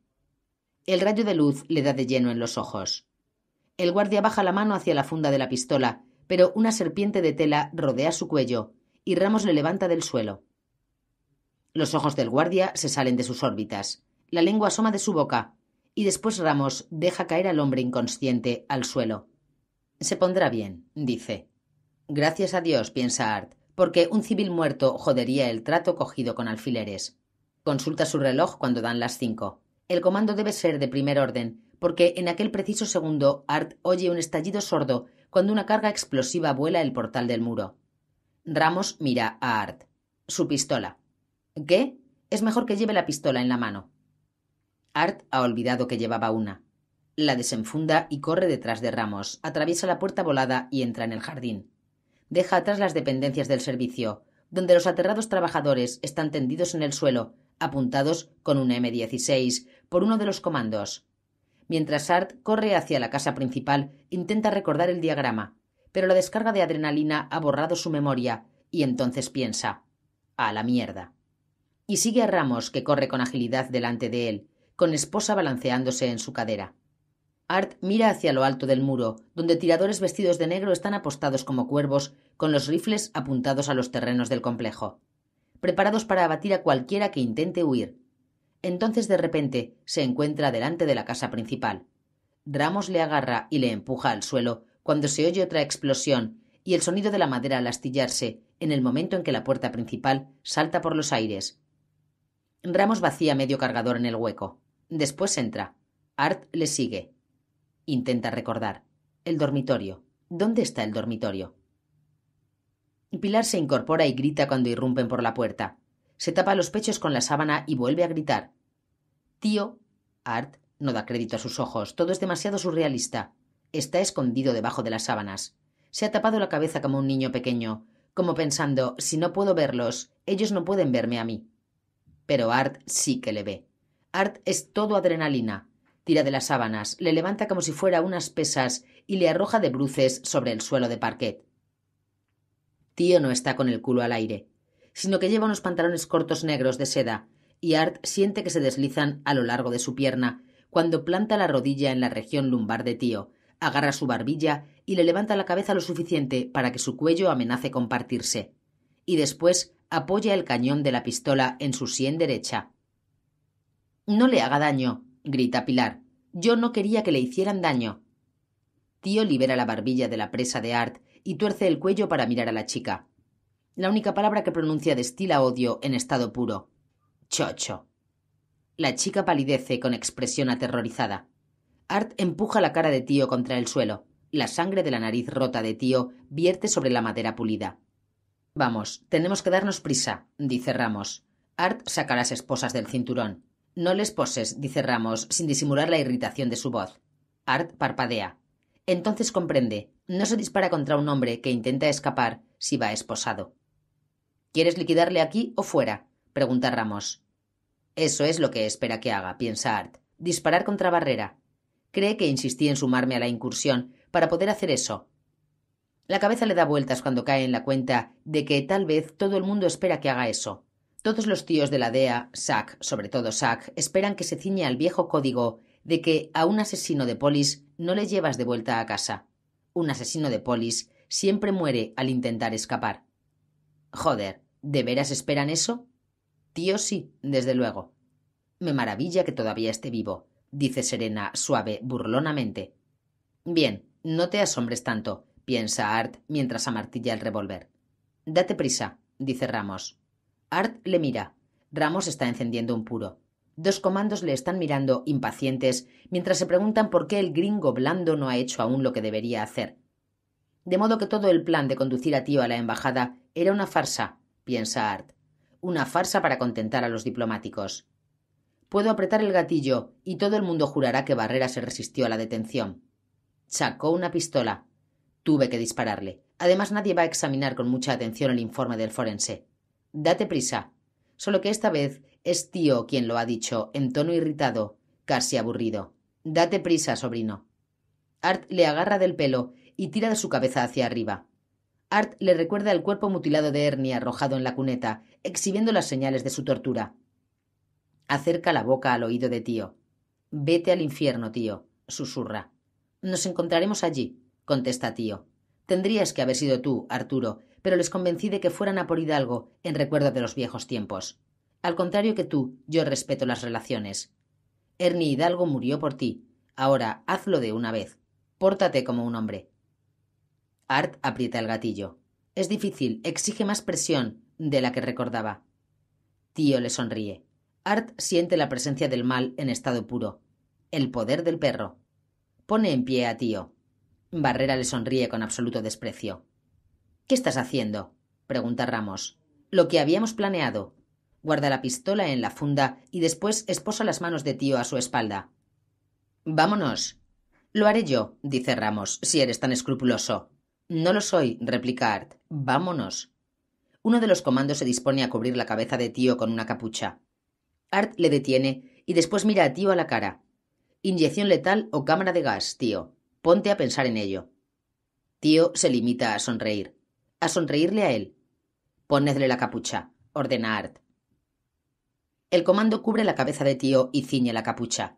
El rayo de luz le da de lleno en los ojos. El guardia baja la mano hacia la funda de la pistola, pero una serpiente de tela rodea su cuello y Ramos le levanta del suelo. Los ojos del guardia se salen de sus órbitas, la lengua asoma de su boca, y después Ramos deja caer al hombre inconsciente al suelo. Se pondrá bien, dice. Gracias a Dios, piensa Art, porque un civil muerto jodería el trato cogido con alfileres. Consulta su reloj cuando dan las cinco. El comando debe ser de primer orden, porque en aquel preciso segundo Art oye un estallido sordo cuando una carga explosiva vuela el portal del muro. Ramos mira a Art. Su pistola. ¿Qué? Es mejor que lleve la pistola en la mano. Art ha olvidado que llevaba una. La desenfunda y corre detrás de Ramos, atraviesa la puerta volada y entra en el jardín. Deja atrás las dependencias del servicio, donde los aterrados trabajadores están tendidos en el suelo, apuntados con un M16, por uno de los comandos. Mientras Art corre hacia la casa principal, intenta recordar el diagrama, pero la descarga de adrenalina ha borrado su memoria, y entonces piensa a la mierda. Y sigue a Ramos, que corre con agilidad delante de él, con esposa balanceándose en su cadera. Art mira hacia lo alto del muro, donde tiradores vestidos de negro están apostados como cuervos, con los rifles apuntados a los terrenos del complejo, preparados para abatir a cualquiera que intente huir, entonces de repente se encuentra delante de la casa principal. Ramos le agarra y le empuja al suelo cuando se oye otra explosión y el sonido de la madera al astillarse en el momento en que la puerta principal salta por los aires. Ramos vacía medio cargador en el hueco. Después entra. Art le sigue. Intenta recordar. El dormitorio. ¿Dónde está el dormitorio? Pilar se incorpora y grita cuando irrumpen por la puerta se tapa los pechos con la sábana y vuelve a gritar. Tío, Art no da crédito a sus ojos, todo es demasiado surrealista. Está escondido debajo de las sábanas. Se ha tapado la cabeza como un niño pequeño, como pensando, si no puedo verlos, ellos no pueden verme a mí. Pero Art sí que le ve. Art es todo adrenalina. Tira de las sábanas, le levanta como si fuera unas pesas y le arroja de bruces sobre el suelo de parquet. Tío no está con el culo al aire sino que lleva unos pantalones cortos negros de seda, y Art siente que se deslizan a lo largo de su pierna, cuando planta la rodilla en la región lumbar de Tío, agarra su barbilla y le levanta la cabeza lo suficiente para que su cuello amenace con partirse, y después apoya el cañón de la pistola en su sien derecha. No le haga daño, grita Pilar. Yo no quería que le hicieran daño. Tío libera la barbilla de la presa de Art y tuerce el cuello para mirar a la chica la única palabra que pronuncia destila odio en estado puro. Chocho. La chica palidece con expresión aterrorizada. Art empuja la cara de tío contra el suelo. La sangre de la nariz rota de tío vierte sobre la madera pulida. Vamos, tenemos que darnos prisa, dice Ramos. Art saca las esposas del cinturón. No les poses, dice Ramos, sin disimular la irritación de su voz. Art parpadea. Entonces comprende. No se dispara contra un hombre que intenta escapar si va esposado. ¿Quieres liquidarle aquí o fuera? pregunta Ramos. Eso es lo que espera que haga, piensa Art. Disparar contra Barrera. Cree que insistí en sumarme a la incursión para poder hacer eso. La cabeza le da vueltas cuando cae en la cuenta de que tal vez todo el mundo espera que haga eso. Todos los tíos de la DEA, Sack, sobre todo Sack, esperan que se ciñe al viejo código de que a un asesino de polis no le llevas de vuelta a casa. Un asesino de polis siempre muere al intentar escapar. Joder, ¿de veras esperan eso? Tío sí, desde luego. Me maravilla que todavía esté vivo, dice Serena suave, burlonamente. Bien, no te asombres tanto, piensa Art mientras amartilla el revólver. Date prisa, dice Ramos. Art le mira. Ramos está encendiendo un puro. Dos comandos le están mirando impacientes mientras se preguntan por qué el gringo blando no ha hecho aún lo que debería hacer, de modo que todo el plan de conducir a tío a la embajada era una farsa, piensa Art. Una farsa para contentar a los diplomáticos. Puedo apretar el gatillo y todo el mundo jurará que Barrera se resistió a la detención. Sacó una pistola. Tuve que dispararle. Además, nadie va a examinar con mucha atención el informe del forense. Date prisa. Solo que esta vez es tío quien lo ha dicho, en tono irritado, casi aburrido. Date prisa, sobrino. Art le agarra del pelo y tira de su cabeza hacia arriba. Art le recuerda el cuerpo mutilado de Ernie arrojado en la cuneta, exhibiendo las señales de su tortura. Acerca la boca al oído de tío. Vete al infierno, tío, susurra. Nos encontraremos allí, contesta tío. Tendrías que haber sido tú, Arturo, pero les convencí de que fueran a por Hidalgo, en recuerdo de los viejos tiempos. Al contrario que tú, yo respeto las relaciones. Ernie Hidalgo murió por ti. Ahora hazlo de una vez. Pórtate como un hombre. Art aprieta el gatillo. Es difícil, exige más presión de la que recordaba. Tío le sonríe. Art siente la presencia del mal en estado puro. El poder del perro. Pone en pie a Tío. Barrera le sonríe con absoluto desprecio. ¿Qué estás haciendo? pregunta Ramos. Lo que habíamos planeado. Guarda la pistola en la funda y después esposa las manos de Tío a su espalda. Vámonos. Lo haré yo, dice Ramos, si eres tan escrupuloso. No lo soy, replica Art. Vámonos. Uno de los comandos se dispone a cubrir la cabeza de Tío con una capucha. Art le detiene y después mira a Tío a la cara. Inyección letal o cámara de gas, tío. Ponte a pensar en ello. Tío se limita a sonreír. A sonreírle a él. Ponedle la capucha, ordena Art. El comando cubre la cabeza de Tío y ciñe la capucha.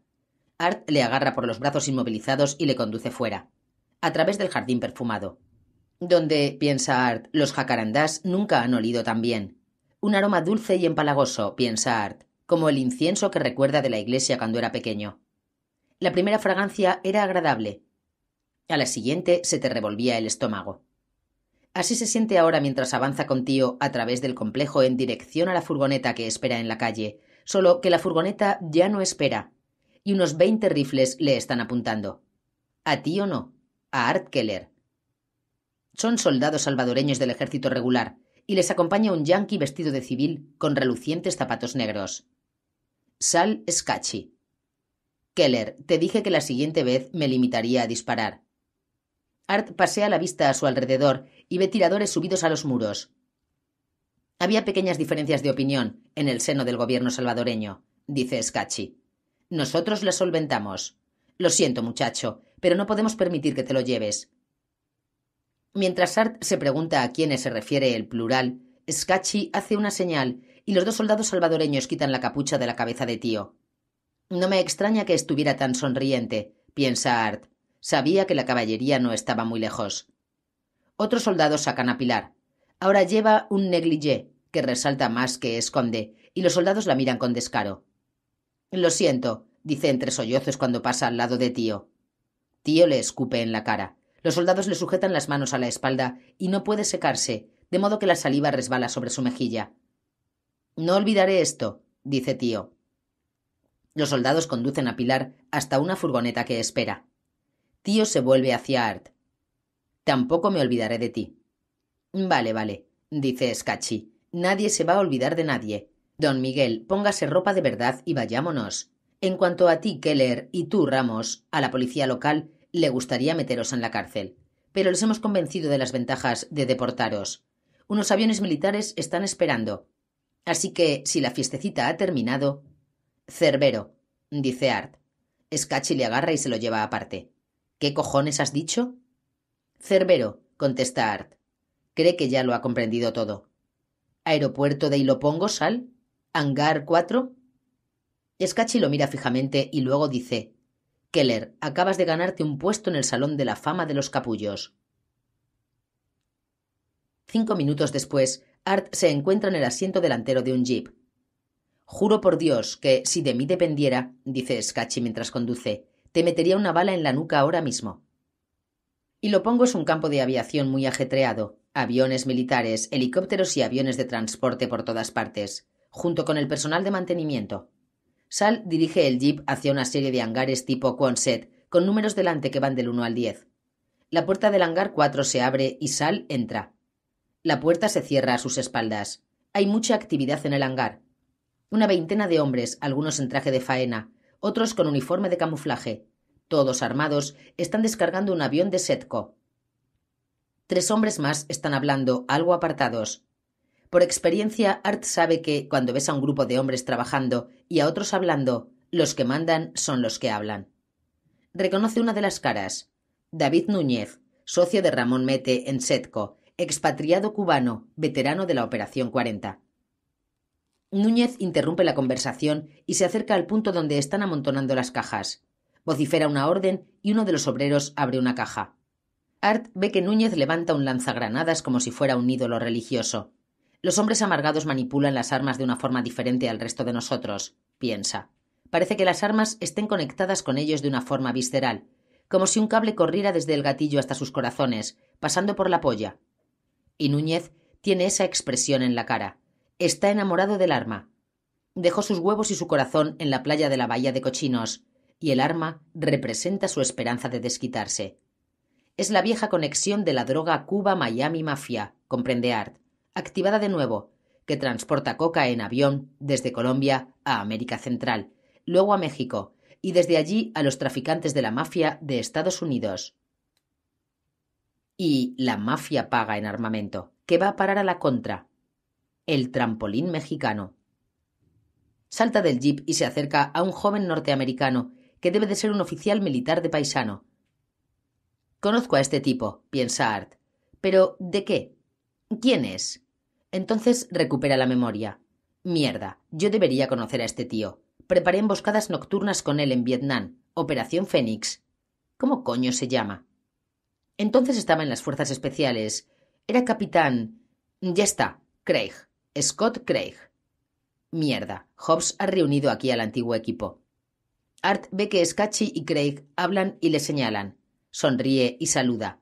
Art le agarra por los brazos inmovilizados y le conduce fuera, a través del jardín perfumado donde, piensa Art, los jacarandás nunca han olido tan bien. Un aroma dulce y empalagoso, piensa Art, como el incienso que recuerda de la iglesia cuando era pequeño. La primera fragancia era agradable. A la siguiente se te revolvía el estómago. Así se siente ahora mientras avanza con tío a través del complejo en dirección a la furgoneta que espera en la calle, solo que la furgoneta ya no espera, y unos veinte rifles le están apuntando. A ti o no, a Art Keller son soldados salvadoreños del ejército regular y les acompaña un yankee vestido de civil con relucientes zapatos negros. Sal Scacci. Keller, te dije que la siguiente vez me limitaría a disparar. Art pasea la vista a su alrededor y ve tiradores subidos a los muros. Había pequeñas diferencias de opinión en el seno del gobierno salvadoreño, dice Scacci. Nosotros las solventamos. Lo siento, muchacho, pero no podemos permitir que te lo lleves. Mientras Art se pregunta a quiénes se refiere el plural, Scatchi hace una señal y los dos soldados salvadoreños quitan la capucha de la cabeza de tío. No me extraña que estuviera tan sonriente, piensa Art. Sabía que la caballería no estaba muy lejos. Otros soldados sacan a Pilar. Ahora lleva un negligé, que resalta más que esconde, y los soldados la miran con descaro. Lo siento, dice entre sollozos cuando pasa al lado de tío. Tío le escupe en la cara. Los soldados le sujetan las manos a la espalda y no puede secarse, de modo que la saliva resbala sobre su mejilla. No olvidaré esto, dice Tío. Los soldados conducen a Pilar hasta una furgoneta que espera. Tío se vuelve hacia Art. Tampoco me olvidaré de ti. Vale, vale, dice Scachi. Nadie se va a olvidar de nadie. Don Miguel, póngase ropa de verdad y vayámonos. En cuanto a ti, Keller, y tú, Ramos, a la policía local, le gustaría meteros en la cárcel, pero les hemos convencido de las ventajas de deportaros. Unos aviones militares están esperando. Así que, si la fiestecita ha terminado. Cerbero, dice Art. Escachi le agarra y se lo lleva aparte. ¿Qué cojones has dicho? Cerbero, contesta Art. Cree que ya lo ha comprendido todo. ¿Aeropuerto de Ilopongo, Sal? ¿Hangar 4? Escachi lo mira fijamente y luego dice: Keller, acabas de ganarte un puesto en el Salón de la Fama de los Capullos. Cinco minutos después, Art se encuentra en el asiento delantero de un jeep. Juro por Dios que, si de mí dependiera, dice Scatchy mientras conduce, te metería una bala en la nuca ahora mismo. Y lo pongo es un campo de aviación muy ajetreado, aviones militares, helicópteros y aviones de transporte por todas partes, junto con el personal de mantenimiento. Sal dirige el jeep hacia una serie de hangares tipo Quonset, con números delante que van del 1 al 10. La puerta del hangar 4 se abre y Sal entra. La puerta se cierra a sus espaldas. Hay mucha actividad en el hangar. Una veintena de hombres, algunos en traje de faena, otros con uniforme de camuflaje. Todos armados, están descargando un avión de Setco. Tres hombres más están hablando, algo apartados. Por experiencia, Art sabe que, cuando ves a un grupo de hombres trabajando y a otros hablando, los que mandan son los que hablan. Reconoce una de las caras. David Núñez, socio de Ramón Mete en Setco, expatriado cubano, veterano de la Operación 40. Núñez interrumpe la conversación y se acerca al punto donde están amontonando las cajas. Vocifera una orden y uno de los obreros abre una caja. Art ve que Núñez levanta un lanzagranadas como si fuera un ídolo religioso. Los hombres amargados manipulan las armas de una forma diferente al resto de nosotros, piensa. Parece que las armas estén conectadas con ellos de una forma visceral, como si un cable corriera desde el gatillo hasta sus corazones, pasando por la polla. Y Núñez tiene esa expresión en la cara. Está enamorado del arma. Dejó sus huevos y su corazón en la playa de la bahía de Cochinos, y el arma representa su esperanza de desquitarse. Es la vieja conexión de la droga Cuba-Miami-Mafia, comprende Art activada de nuevo, que transporta coca en avión desde Colombia a América Central, luego a México y desde allí a los traficantes de la mafia de Estados Unidos. Y la mafia paga en armamento, que va a parar a la contra. El trampolín mexicano. Salta del jeep y se acerca a un joven norteamericano, que debe de ser un oficial militar de paisano. Conozco a este tipo, piensa Art. Pero ¿de qué? ¿Quién es? Entonces recupera la memoria. Mierda, yo debería conocer a este tío. Preparé emboscadas nocturnas con él en Vietnam. Operación Fénix. ¿Cómo coño se llama? Entonces estaba en las fuerzas especiales. Era capitán. Ya está, Craig. Scott Craig. Mierda, Hobbs ha reunido aquí al antiguo equipo. Art ve que Scatchy y Craig hablan y le señalan. Sonríe y saluda.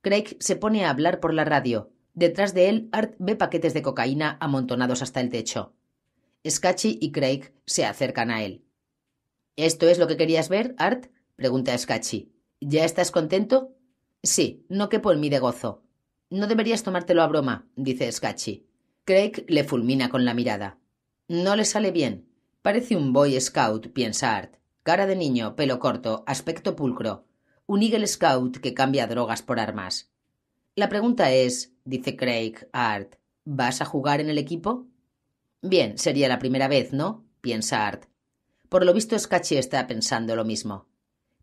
Craig se pone a hablar por la radio. Detrás de él, Art ve paquetes de cocaína amontonados hasta el techo. Scatchy y Craig se acercan a él. ¿Esto es lo que querías ver, Art? pregunta Scatchy. ¿Ya estás contento? Sí, no quepo en mí de gozo. No deberías tomártelo a broma, dice Scatchy. Craig le fulmina con la mirada. No le sale bien. Parece un boy scout, piensa Art. Cara de niño, pelo corto, aspecto pulcro. Un Eagle Scout que cambia drogas por armas. La pregunta es, dice Craig Art, ¿vas a jugar en el equipo? Bien, sería la primera vez, ¿no? piensa Art. Por lo visto, Scacchi está pensando lo mismo.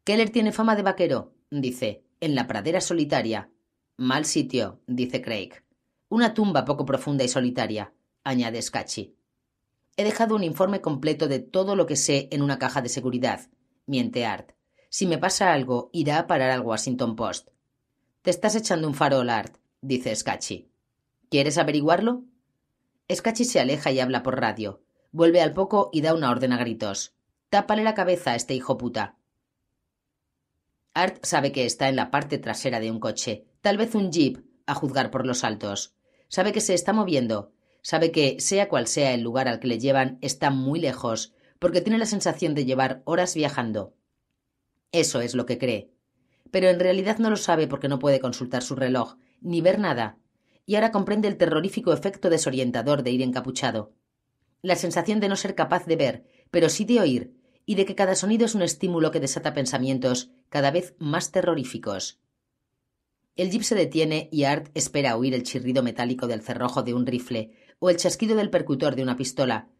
Keller tiene fama de vaquero, dice, en la pradera solitaria. Mal sitio, dice Craig. Una tumba poco profunda y solitaria, añade Scacchi. He dejado un informe completo de todo lo que sé en una caja de seguridad, miente Art. Si me pasa algo, irá a parar al Washington Post. Te estás echando un farol, Art, dice Scacchi. ¿Quieres averiguarlo? Scacchi se aleja y habla por radio. Vuelve al poco y da una orden a gritos. Tápale la cabeza a este hijo puta. Art sabe que está en la parte trasera de un coche, tal vez un jeep, a juzgar por los saltos. Sabe que se está moviendo, sabe que, sea cual sea el lugar al que le llevan, está muy lejos, porque tiene la sensación de llevar horas viajando. Eso es lo que cree pero en realidad no lo sabe porque no puede consultar su reloj, ni ver nada, y ahora comprende el terrorífico efecto desorientador de ir encapuchado. La sensación de no ser capaz de ver, pero sí de oír, y de que cada sonido es un estímulo que desata pensamientos cada vez más terroríficos. El jeep se detiene y Art espera oír el chirrido metálico del cerrojo de un rifle o el chasquido del percutor de una pistola,